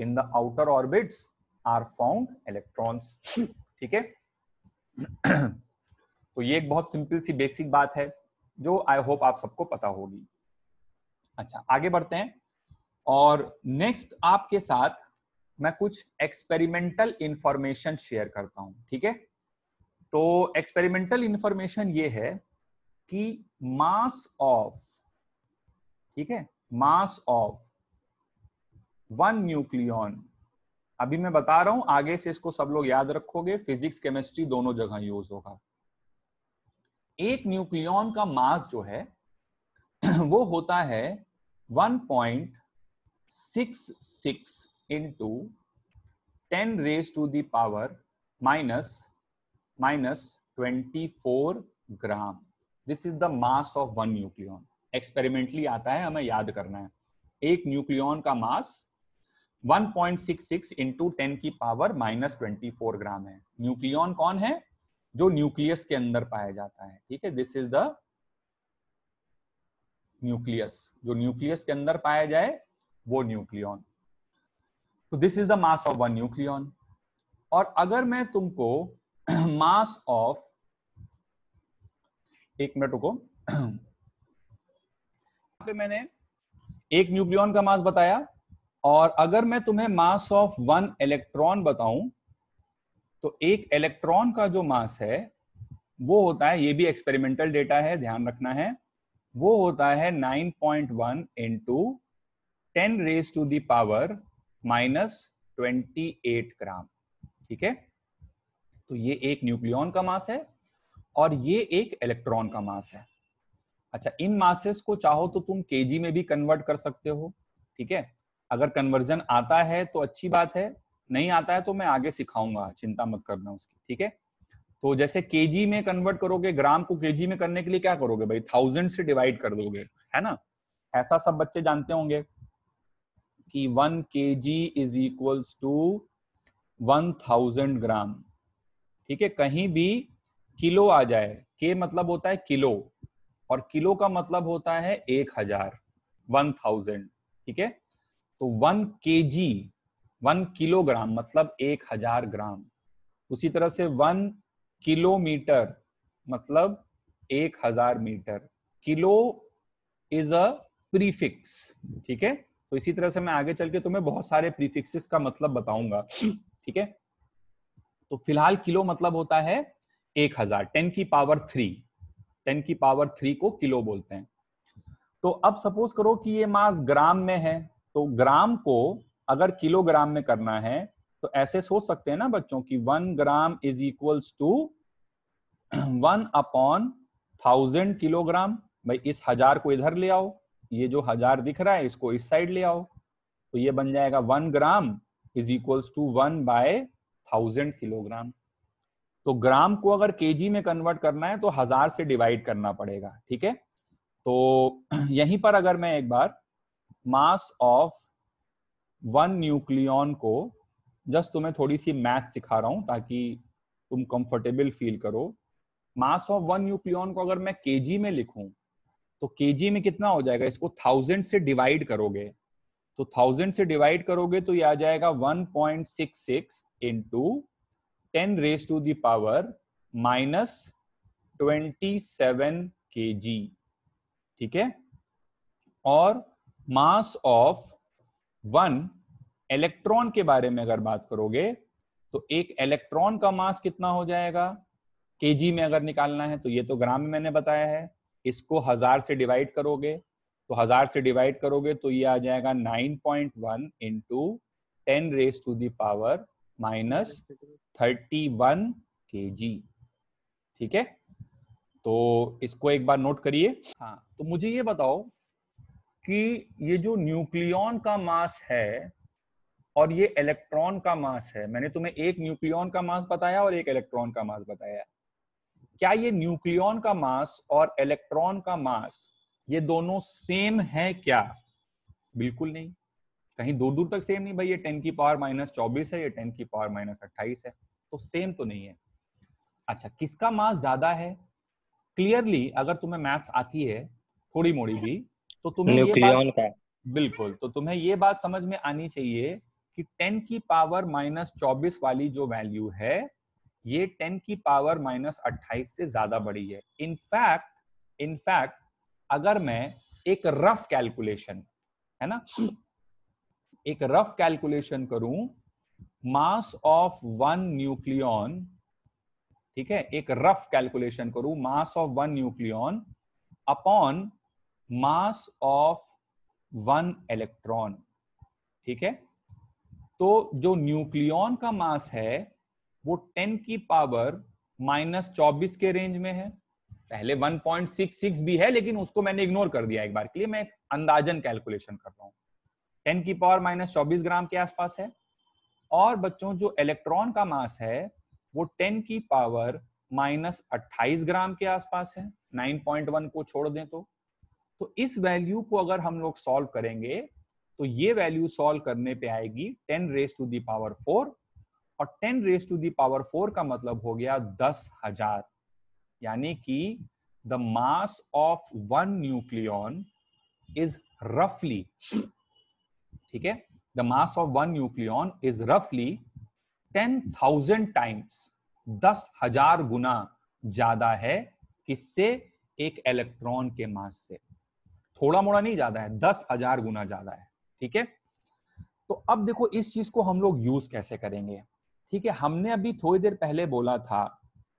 in the outer orbits are found electrons ठीक है तो ये एक बहुत सिंपल सी बेसिक बात है जो आई होप आप सबको पता होगी अच्छा आगे बढ़ते हैं और नेक्स्ट आपके साथ मैं कुछ एक्सपेरिमेंटल इंफॉर्मेशन शेयर करता हूं ठीक है तो एक्सपेरिमेंटल इंफॉर्मेशन ये है कि मास ऑफ ठीक है मास ऑफ वन न्यूक्लियन अभी मैं बता रहा हूं आगे से इसको सब लोग याद रखोगे फिजिक्स केमिस्ट्री दोनों जगह यूज होगा एक न्यूक्लियन का मास जो है वो होता है 1.66 point six six into ten raise to the power minus minus twenty four gram this is the mass of one nucleon experimentally आता है हमें याद करना है एक न्यूक्लियन का मास 1.66 इंटू टेन की power minus twenty four gram है न्यूक्लियन कौन है जो न्यूक्लियस के अंदर पाया जाता है ठीक है दिस इज द न्यूक्लियस जो न्यूक्लियस के अंदर पाया जाए वो न्यूक्लियन तो this is the mass of one nucleon और अगर मैं तुमको मास ऑफ एक मिनट रुको पे मैंने एक न्यूक्लियन का मास बताया और अगर मैं तुम्हें मास ऑफ वन इलेक्ट्रॉन बताऊं तो एक इलेक्ट्रॉन का जो मास है वो होता है ये भी एक्सपेरिमेंटल डेटा है ध्यान रखना है वो होता है 9.1 point one into ten raise to the power minus twenty eight gram ठीक है तो ये एक न्यूक्लियन का मास है और ये एक इलेक्ट्रॉन का मास है अच्छा इन मासेस को चाहो तो तुम केजी में भी कन्वर्ट कर सकते हो ठीक है अगर कन्वर्जन आता है तो अच्छी बात है नहीं आता है तो मैं आगे सिखाऊंगा चिंता मत करना उसकी ठीक है तो जैसे केजी में कन्वर्ट करोगे ग्राम को केजी में करने के लिए क्या करोगे भाई थाउजेंड से डिवाइड कर दोगे है ना ऐसा सब बच्चे जानते होंगे कि one K G is equals to one thousand gram ठीक है कहीं भी किलो आ जाए के मतलब होता है किलो और किलो का मतलब होता है एक हजार वन थाउजेंड ठीक है तो वन के जी वन किलोग्राम मतलब एक हजार ग्राम उसी तरह से वन किलोमीटर मतलब एक हजार metre kilo is a prefix ठीक है तो इसी तरह से मैं आगे चल के तुम्हें बहुत सारे प्रीफिक्सेस का मतलब बताऊंगा ठीक है तो फिलहाल किलो मतलब होता है एक हजार टेन की पावर थ्री टेन की पावर थ्री को किलो बोलते हैं तो अब सपोज करो कि ये मास ग्राम में है तो ग्राम को अगर किलोग्राम में करना है तो ऐसे सोच सकते हैं ना बच्चों की one gram is equals to one upon thousand kilogram भाई इस हजार को इधर ले आओ ये जो हजार दिख रहा है इसको इस साइड ले आओ तो ये बन जाएगा one gram is equals to one by thousand kilogram तो ग्राम को अगर केजी में कन्वर्ट करना है तो हजार से डिवाइड करना पड़ेगा ठीक है तो यहीं पर अगर मैं एक बार मास ऑफ वन न्यूक्लियन को जस्ट तुम्हें थोड़ी सी मैथ सिखा रहा हूं ताकि तुम कंफर्टेबल फील करो मास ऑफ वन न्यूक्लियन को अगर मैं केजी में लिखूं तो केजी में कितना हो जाएगा इसको थाउजेंड से डिवाइड करोगे तो थाउजेंड से डिवाइड करोगे तो यह आ जाएगा one point six six into ten raise to the power minus twenty seven K G ठीक है और मास ऑफ वन इलेक्ट्रॉन के बारे में अगर बात करोगे तो एक इलेक्ट्रॉन का मास कितना हो जाएगा केजी में अगर निकालना है तो ये तो ग्राम में मैंने बताया है इसको हजार से डिवाइड करोगे तो हजार से डिवाइड करोगे तो ये आ जाएगा 9.1 point one into ten raise to the power minus thirty one K G ठीक है तो इसको एक बार नोट करिए हाँ तो मुझे ये बताओ कि ये जो न्यूक्लियॉन का मास है और ये इलेक्ट्रॉन का मास है मैंने तुम्हें एक न्यूक्लियॉन का मास बताया और एक इलेक्ट्रॉन का मास बताया क्या ये न्यूक्लियॉन का मास और इलेक्ट्रॉन का मास ये दोनों सेम है क्या बिल्कुल नहीं कहीं दूर दूर तक सेम नहीं भाई ये टेन की पावर माइनस चौबीस है ये टेन की पावर माइनस अट्ठाईस है तो सेम तो नहीं है अच्छा किसका मास ज्यादा है क्लियरली अगर तुम्हें मैथ्स आती है थोड़ी मोड़ी भी तो तुम्हें बात, का बिल्कुल तो तुम्हें ये बात समझ में आनी चाहिए कि 10 की पावर माइनस चौबीस वाली जो वैल्यू है ये 10 की पावर माइनस अट्ठाईस से ज्यादा बड़ी है इनफैक्ट इनफैक्ट अगर मैं एक रफ कैलकुलेशन है ना एक रफ कैलकुलेशन करूं मास ऑफ वन न्यूक्लियन ठीक है एक रफ कैलकुलेशन करूं mass of one nucleon upon mass of one electron ठीक है तो जो न्यूक्लियॉन का मास है वो 10 की पावर माइनस चौबीस के रेंज में है पहले 1.66 भी है लेकिन उसको मैंने इग्नोर कर दिया एक बार के लिए मैं अंदाजन कैलकुलेशन कर रहा हूं 10 की पावर माइनस चौबीस ग्राम के आसपास है और बच्चों जो इलेक्ट्रॉन का मास है वो 10 की पावर माइनस अट्ठाईस ग्राम के आसपास है 9.1 को छोड़ दें तो तो इस वैल्यू को अगर हम लोग सॉल्व करेंगे तो ये वैल्यू सॉल्व करने पे आएगी ten raise to the power four और ten raise to the power four का मतलब हो गया दस हजार यानी कि the mass of one nucleon is रफली ठीक है the mass of one nucleon is रफली टेन थाउजेंड टाइम्स दस हजार गुना ज्यादा है किससे एक इलेक्ट्रॉन के मास से थोड़ा मोड़ा नहीं ज्यादा है दस हजार गुना ज्यादा है ठीक है तो अब देखो इस चीज को हम लोग यूज कैसे करेंगे ठीक है हमने अभी थोड़ी देर पहले बोला था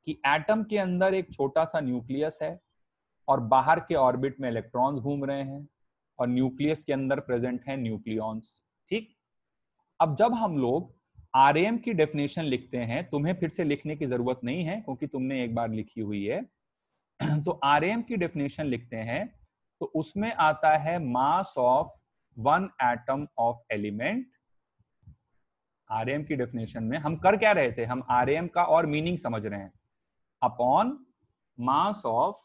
कि एटम के अंदर एक छोटा सा न्यूक्लियस है और बाहर के ऑर्बिट में इलेक्ट्रॉन्स घूम रहे हैं और न्यूक्लियस के अंदर प्रेजेंट है न्यूक्लियॉन्स ठीक अब जब हम लोग आर की डेफिनेशन लिखते हैं तुम्हें फिर से लिखने की जरूरत नहीं है क्योंकि तुमने एक बार लिखी हुई है तो आर की डेफिनेशन लिखते हैं तो उसमें आता है mass of one atom of element RM की डेफिनेशन में हम कर क्या रहे थे हम आरएम का और मीनिंग समझ रहे हैं upon mass of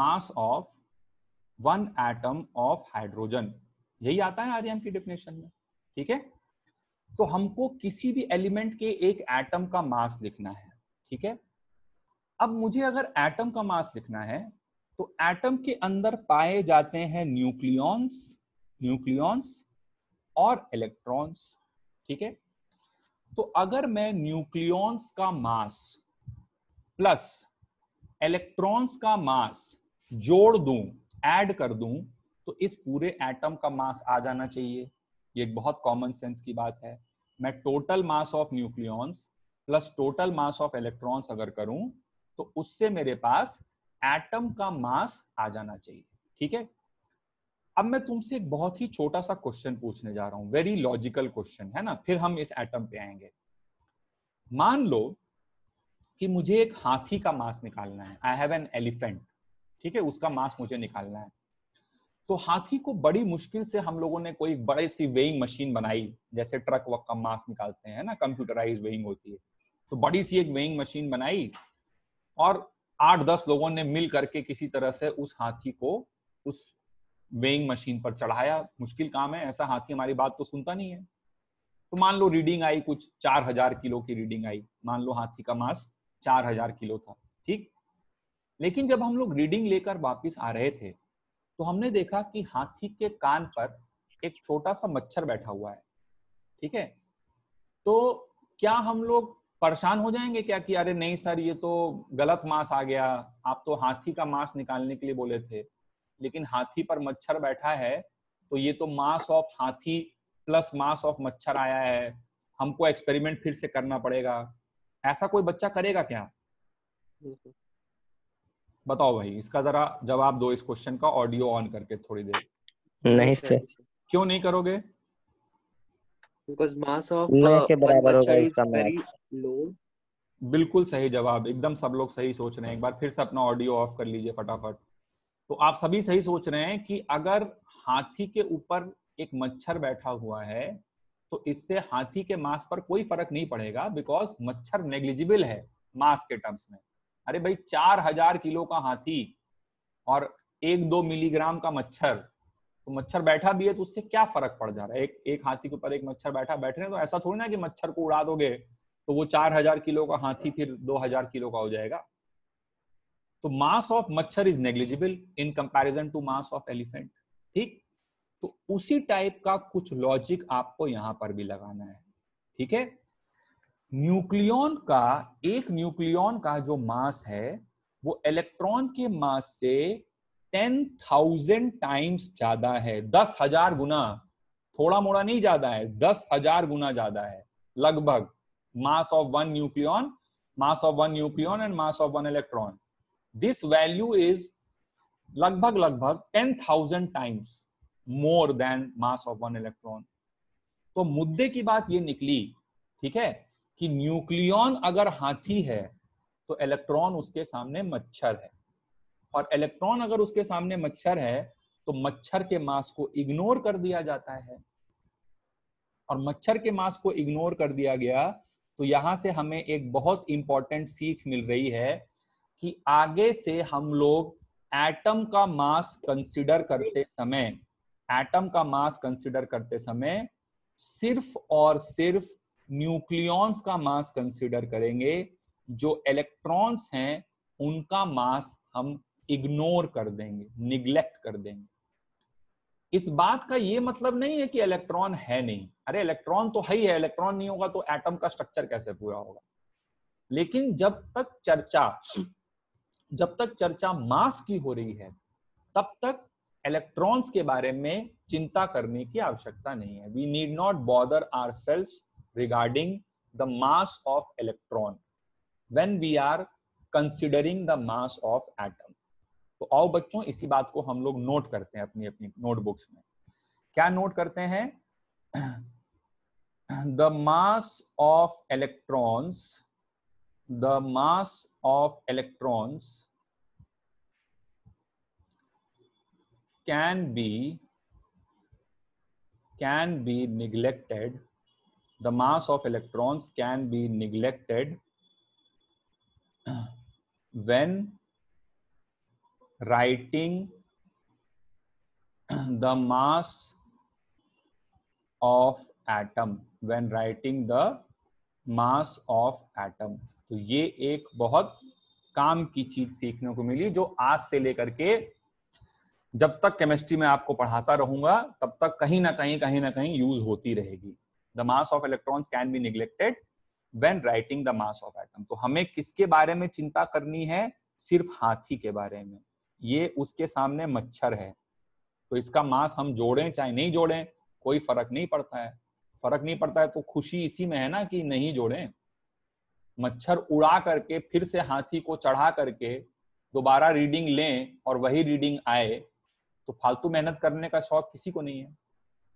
mass of one atom of hydrogen यही आता है आरएम की डेफिनेशन में ठीक है तो हमको किसी भी एलिमेंट के एक एटम का मास लिखना है ठीक है अब मुझे अगर एटम का मास लिखना है तो एटम के अंदर पाए जाते हैं न्यूक्लियॉन्स न्यूक्लियॉन्स और इलेक्ट्रॉन्स ठीक है तो अगर मैं न्यूक्लियॉन्स का मास प्लस इलेक्ट्रॉन्स का मास जोड़ दूं ऐड कर दूं तो इस पूरे एटम का मास आ जाना चाहिए ये एक बहुत कॉमन सेंस की बात है मैं total mass of nucleons plus total mass of electrons अगर करूं तो उससे मेरे पास एटम का मास आ जाना चाहिए ठीक है अब मैं तुमसे एक बहुत ही छोटा सा क्वेश्चन पूछने जा रहा हूं वेरी लॉजिकल क्वेश्चन है ना फिर हम इस एटम पे आएंगे मान लो कि मुझे एक हाथी का मास निकालना है आई हैव एन एलिफेंट ठीक है उसका मास मुझे निकालना है तो हाथी को बड़ी मुश्किल से हम लोगों ने कोई बड़े सी वेइंग मशीन बनाई जैसे ट्रक वक का मास निकालते हैं ना कंप्यूटराइज वेइंग होती है तो बड़ी सी एक वेइंग मशीन बनाई और आठ दस लोगों ने मिल करके किसी तरह से उस हाथी को उस वेइंग मशीन पर चढ़ाया मुश्किल काम है ऐसा हाथी हमारी बात तो सुनता नहीं है तो मान लो रीडिंग आई कुछ चार हजार किलो की रीडिंग आई मान लो हाथी का मास चार हजार किलो था ठीक लेकिन जब हम लोग रीडिंग लेकर वापस आ रहे थे तो हमने देखा कि हाथी के कान पर एक छोटा सा मच्छर बैठा हुआ है ठीक है तो क्या हम लोग परेशान हो जाएंगे क्या कि अरे नहीं सर ये तो गलत मांस आ गया आप तो हाथी का मांस निकालने के लिए बोले थे लेकिन हाथी पर मच्छर बैठा है तो ये तो मास ऑफ हाथी प्लस मास ऑफ मच्छर आया है हमको एक्सपेरिमेंट फिर से करना पड़ेगा ऐसा कोई बच्चा करेगा क्या बताओ भाई इसका जरा जवाब दो इस क्वेश्चन का ऑडियो ऑन करके थोड़ी देर नहीं सर क्यों नहीं करोगे Uh, बिल्कुल सही जवाब एकदम सब लोग सही सोच रहे हैं एक बार फिर से अपना ऑडियो ऑफ कर लीजिए फटाफट तो आप सभी सही सोच रहे हैं कि अगर हाथी के ऊपर एक मच्छर बैठा हुआ है तो इससे हाथी के मांस पर कोई फर्क नहीं पड़ेगा बिकॉज मच्छर नेग्लिजिबल है मांस के टर्म्स में अरे भाई चार हजार किलो का हाथी और एक दो मिलीग्राम का मच्छर तो मच्छर बैठा भी है तो उससे क्या फर्क पड़ जा रहा है एक एक हाथी के ऊपर एक मच्छर बैठा बैठ रहे हैं तो ऐसा थोड़ी ना कि मच्छर को उड़ा दोगे तो वो चार हजार किलो का हाथी हाँ। फिर दो हजार किलो का हो जाएगा तो मास ऑफ मच्छर is negligible in comparison to mass of elephant ठीक तो उसी टाइप का कुछ लॉजिक आपको यहां पर भी लगाना है ठीक है न्यूक्लियन का एक न्यूक्लियन का जो मास है वो इलेक्ट्रॉन के मास से टेन थाउजेंड टाइम्स ज्यादा है दस हजार गुना थोड़ा मोड़ा नहीं ज्यादा है दस हजार गुना ज्यादा है लगभग mass of one nucleon mass of one nucleon and mass of one electron this value is लगभग लगभग ten thousand times more than mass of one electron तो मुद्दे की बात ये निकली ठीक है कि न्यूक्लियन अगर हाथी है तो इलेक्ट्रॉन उसके सामने मच्छर है और इलेक्ट्रॉन अगर उसके सामने मच्छर है तो मच्छर के मास को इग्नोर कर दिया जाता है और मच्छर के मास को इग्नोर कर दिया गया तो यहां से हमें एक बहुत इंपॉर्टेंट सीख मिल रही है कि आगे से हम लोग एटम का मास कंसिडर करते समय एटम का मास कंसिडर करते समय सिर्फ और सिर्फ न्यूक्लियॉन्स का मास कंसिडर करेंगे जो इलेक्ट्रॉन्स हैं उनका मास हम इग्नोर कर देंगे निग्लेक्ट कर देंगे इस बात का ये मतलब नहीं है कि इलेक्ट्रॉन है नहीं अरे इलेक्ट्रॉन तो है ही है इलेक्ट्रॉन नहीं होगा तो एटम का स्ट्रक्चर कैसे पूरा होगा लेकिन जब तक चर्चा जब तक चर्चा मास की हो रही है तब तक इलेक्ट्रॉन्स के बारे में चिंता करने की आवश्यकता नहीं है we need not bother ourselves regarding the mass of electron when we are considering the mass of atom तो आओ बच्चों इसी बात को हम लोग नोट करते हैं अपनी अपनी नोटबुक्स में क्या नोट करते हैं the mass of electrons the mass of electrons can be can be neglected the mass of electrons can be neglected when writing the mass of atom when writing the mass of atom तो ये एक बहुत काम की चीज सीखने को मिली जो आज से लेकर के जब तक केमिस्ट्री में आपको पढ़ाता रहूंगा तब तक कहीं ना कहीं कहीं ना कहीं यूज होती रहेगी the mass of electrons can be neglected when writing the mass of atom तो हमें किसके बारे में चिंता करनी है सिर्फ हाथी के बारे में ये उसके सामने मच्छर है तो इसका मांस हम जोड़ें चाहे नहीं जोड़ें कोई फर्क नहीं पड़ता है फर्क नहीं पड़ता है तो खुशी इसी में है ना कि नहीं जोड़ें मच्छर उड़ा करके फिर से हाथी को चढ़ा करके दोबारा रीडिंग लें और वही रीडिंग आए तो फालतू मेहनत करने का शौक किसी को नहीं है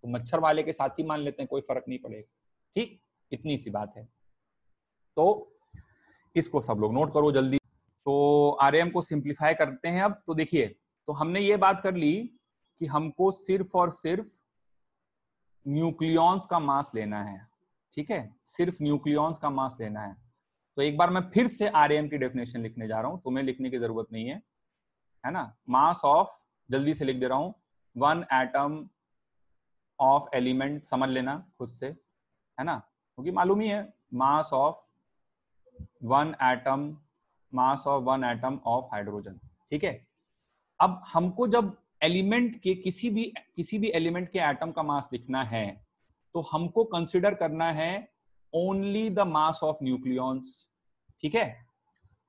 तो मच्छर वाले के साथ ही मान लेते हैं कोई फर्क नहीं पड़ेगा ठीक इतनी सी बात है तो इसको सब लोग नोट करो जल्दी तो आर को सिंप्लीफाई करते हैं अब तो देखिए तो हमने ये बात कर ली कि हमको सिर्फ और सिर्फ न्यूक्लियॉन्स का मास लेना है ठीक है सिर्फ न्यूक्लियॉन्स का मास लेना है तो एक बार मैं फिर से आर की डेफिनेशन लिखने जा रहा हूं तो तुम्हें लिखने की जरूरत नहीं है है ना मास ऑफ जल्दी से लिख दे रहा हूं वन एटम ऑफ एलिमेंट समझ लेना खुद से है ना क्योंकि मालूम ही है mass of one atom mass of one atom of hydrogen ठीक है अब हमको जब एलिमेंट के किसी भी किसी भी एलिमेंट के एटम का मास दिखना है तो हमको कंसिडर करना है only the mass of nucleons ठीक है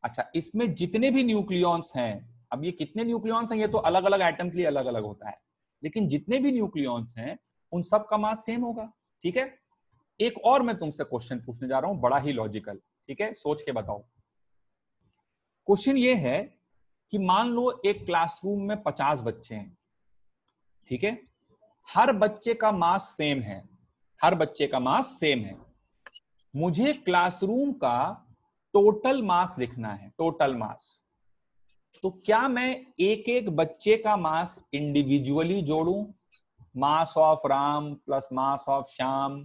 अच्छा इसमें जितने भी न्यूक्लियॉन्स हैं अब ये कितने न्यूक्लियॉन्स हैं ये तो अलग अलग एटम के लिए अलग अलग होता है लेकिन जितने भी न्यूक्लियॉन्स हैं उन सब का मास सेम होगा ठीक है एक और मैं तुमसे क्वेश्चन पूछने जा रहा हूं बड़ा ही लॉजिकल ठीक है सोच के बताओ क्वेश्चन ये है कि मान लो एक क्लासरूम में पचास बच्चे हैं ठीक है हर बच्चे का मास सेम है हर बच्चे का मास सेम है मुझे क्लासरूम का टोटल मास लिखना है टोटल मास तो क्या मैं एक एक बच्चे का मास इंडिविजुअली जोड़ू mass of Ram plus mass of Shyam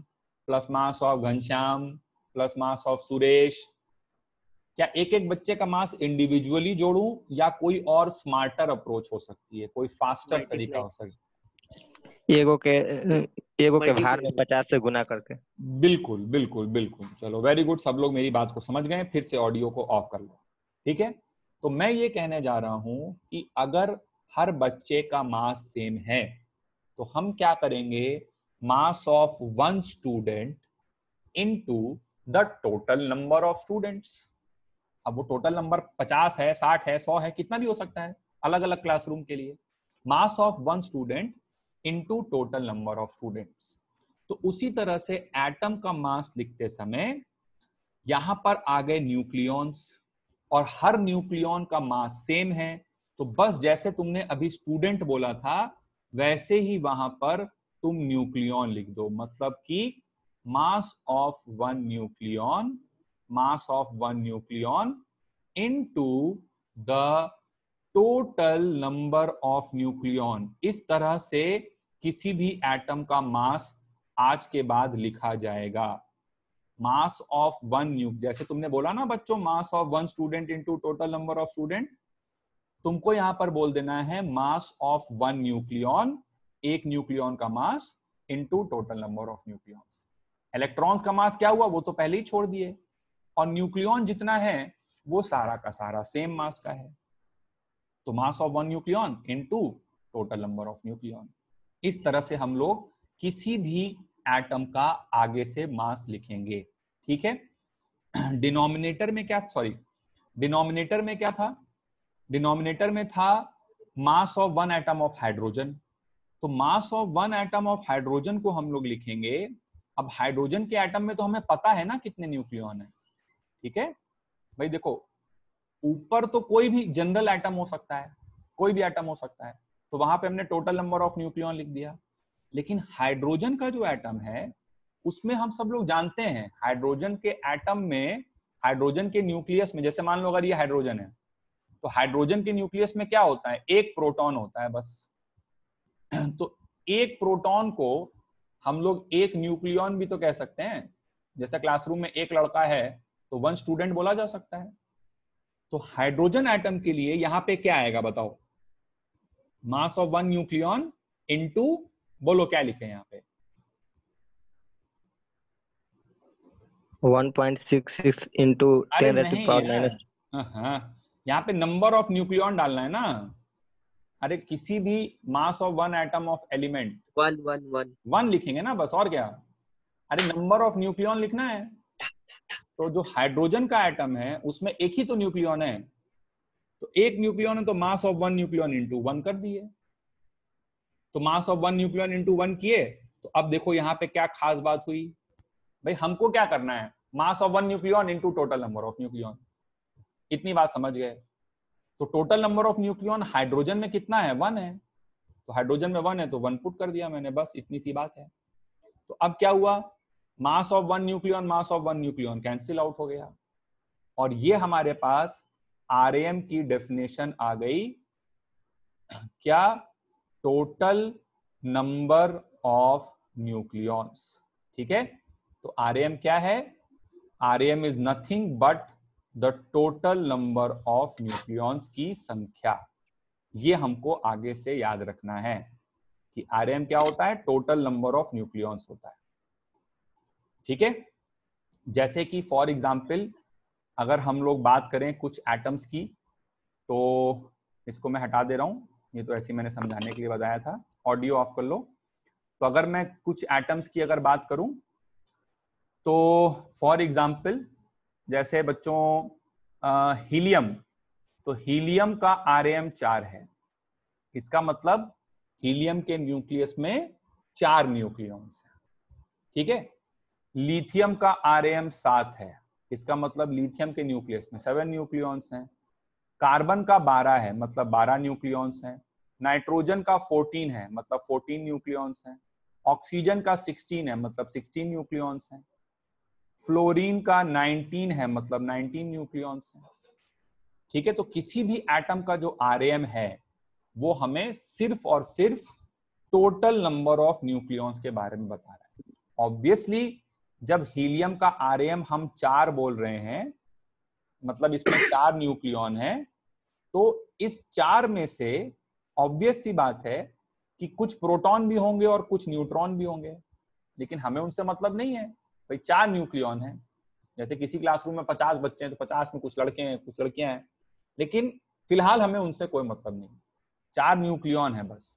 plus mass of Ghanshyam plus mass of Suresh क्या एक एक बच्चे का मास इंडिविजुअली जोड़ू या कोई और स्मार्टर अप्रोच हो सकती है कोई फास्टर तरीका हो सकता है एगो के एगो के भार में पचास से गुना करके बिल्कुल बिल्कुल बिल्कुल चलो वेरी गुड सब लोग मेरी बात को समझ गए फिर से ऑडियो को ऑफ कर लो ठीक है तो मैं ये कहने जा रहा हूं कि अगर हर बच्चे का मास सेम है तो हम क्या करेंगे mass of one student into the total number of students अब वो टोटल नंबर पचास है साठ है सौ है कितना भी हो सकता है अलग अलग क्लासरूम के लिए mass of one student into total number of students तो उसी तरह से एटम का मास लिखते समय यहां पर आ गए न्यूक्लियॉन्स और हर न्यूक्लियॉन का मास सेम है तो बस जैसे तुमने अभी स्टूडेंट बोला था वैसे ही वहां पर तुम न्यूक्लियॉन लिख दो मतलब कि mass of one nucleon mass of one nucleon into the total number of nucleon इस तरह से किसी भी एटम का मास आज के बाद लिखा जाएगा मास ऑफ वन न्यू जैसे तुमने बोला ना बच्चों mass of one student to total number of student तुमको यहां पर बोल देना है मास ऑफ वन न्यूक्लियॉन एक न्यूक्लियॉन का mass into total number of nucleons electrons का मास क्या हुआ वो तो पहले ही छोड़ दिए और न्यूक्लियॉन जितना है वो सारा का सारा सेम मास का है तो mass of one nucleon into total number of nucleon इस तरह से हम लोग किसी भी एटम का आगे से मास लिखेंगे ठीक है डिनोमिनेटर में क्या सॉरी डिनोमिनेटर में क्या था डिनोमिनेटर में था mass of one atom of hydrogen तो mass of one atom of hydrogen को हम लोग लिखेंगे अब हाइड्रोजन के एटम में तो हमें पता है ना कितने न्यूक्लियॉन है ठीक है भाई देखो ऊपर तो कोई भी जनरल एटम हो सकता है कोई भी एटम हो सकता है तो वहां पे हमने टोटल नंबर ऑफ न्यूक्लियॉन लिख दिया लेकिन हाइड्रोजन का जो एटम है उसमें हम सब लोग जानते हैं हाइड्रोजन के एटम में हाइड्रोजन के न्यूक्लियस में जैसे मान लो अगर ये हाइड्रोजन है तो हाइड्रोजन के न्यूक्लियस में क्या होता है एक प्रोटॉन होता है बस तो एक प्रोटॉन को हम लोग एक न्यूक्लियन भी तो कह सकते हैं जैसे क्लासरूम में एक लड़का है तो वन स्टूडेंट बोला जा सकता है तो हाइड्रोजन एटम के लिए यहां पे क्या आएगा बताओ mass of one nucleon into बोलो क्या लिखे यहाँ पे 1.66 into 10 raised हाँ, हाँ। यहाँ पे नंबर ऑफ न्यूक्लियन डालना है ना अरे किसी भी mass of one atom of element one one one one लिखेंगे ना बस और क्या अरे नंबर ऑफ न्यूक्लियन लिखना है तो जो हाइड्रोजन का एटम है उसमें एक ही तो न्यूक्लियन है तो एक न्यूक्लियन है तो mass of one nucleon into one कर दिए तो mass of one nucleon into one किए तो अब देखो यहां पे क्या खास बात हुई भाई हमको क्या करना है mass of one nucleon into total number of nucleon इतनी बात समझ गए तो total number of nucleon hydrogen में कितना है वन है तो हाइड्रोजन में वन है तो वन पुट कर दिया मैंने बस इतनी सी बात है तो अब क्या हुआ mass of one nucleon mass of one nucleon cancel out हो गया और ये हमारे पास आर की डेफिनेशन आ गई क्या टोटल नंबर ऑफ न्यूक्लियॉन्स ठीक है तो आर क्या है R is nothing but the total number of nucleons की संख्या ये हमको आगे से याद रखना है कि आर क्या होता है टोटल नंबर ऑफ न्यूक्लियॉन्स होता है ठीक है जैसे कि फॉर एग्जाम्पल अगर हम लोग बात करें कुछ एटम्स की तो इसको मैं हटा दे रहा हूं ये तो ऐसे मैंने समझाने के लिए बताया था ऑडियो ऑफ कर लो तो अगर मैं कुछ एटम्स की अगर बात करूं तो फॉर एग्जाम्पल जैसे बच्चों हीलियम तो हीलियम का आर एम चार है इसका मतलब हीलियम के न्यूक्लियस में चार न्यूक्लियस ठीक है लिथियम का आर एम सात है इसका मतलब लिथियम के न्यूक्लियस में सेवन न्यूक्लियॉन्स हैं कार्बन का बारह है मतलब बारह न्यूक्लियॉन्स हैं नाइट्रोजन का फोर्टीन है मतलब फोर्टीन न्यूक्लियॉन्स हैं ऑक्सीजन का सिक्सटीन है मतलब सिक्सटीन न्यूक्लियॉन्स हैं फ्लोरीन का नाइनटीन है मतलब नाइनटीन न्यूक्लियॉन्स हैं ठीक है तो किसी भी एटम का जो आर एम है वो हमें सिर्फ और सिर्फ टोटल नंबर ऑफ न्यूक्लियॉन्स के बारे में बता रहा है ऑब्वियसली जब हीलियम का आर हम चार बोल रहे हैं मतलब इसमें चार न्यूक्लियन है तो इस चार में से ऑब्वियस सी बात है कि कुछ प्रोटॉन भी होंगे और कुछ न्यूट्रॉन भी होंगे लेकिन हमें उनसे मतलब नहीं है भाई चार न्यूक्लियन है जैसे किसी क्लासरूम में पचास बच्चे हैं तो पचास में कुछ लड़के हैं कुछ लड़कियां हैं लेकिन फिलहाल हमें उनसे कोई मतलब नहीं चार न्यूक्लियन है बस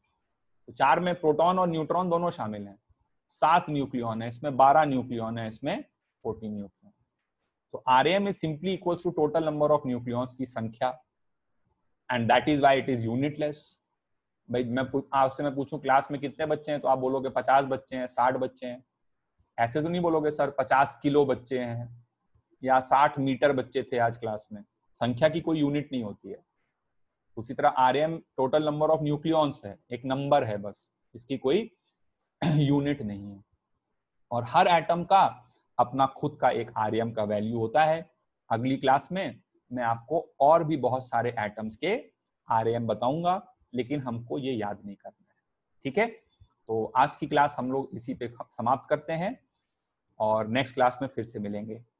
तो चार में प्रोटॉन और न्यूट्रॉन दोनों शामिल हैं सात न्यूक्लियन है इसमें बारह न्यूक्लियन है इसमें फोर्टीन न्यूक्लियन तो R M is simply equals to total number of nucleon की संख्या and that is why it is unitless भाई मैं आपसे मैं पूछूं क्लास में कितने बच्चे हैं तो आप बोलोगे पचास बच्चे हैं साठ बच्चे हैं ऐसे तो नहीं बोलोगे सर पचास किलो बच्चे हैं या साठ मीटर बच्चे थे आज क्लास में संख्या की कोई यूनिट नहीं होती है उसी तरह R total number of nucleons है एक नंबर है बस इसकी कोई यूनिट नहीं है और हर एटम का अपना खुद का एक आरएम का वैल्यू होता है अगली क्लास में मैं आपको और भी बहुत सारे एटम्स के आरएम बताऊंगा लेकिन हमको ये याद नहीं करना है ठीक है तो आज की क्लास हम लोग इसी पे समाप्त करते हैं और नेक्स्ट क्लास में फिर से मिलेंगे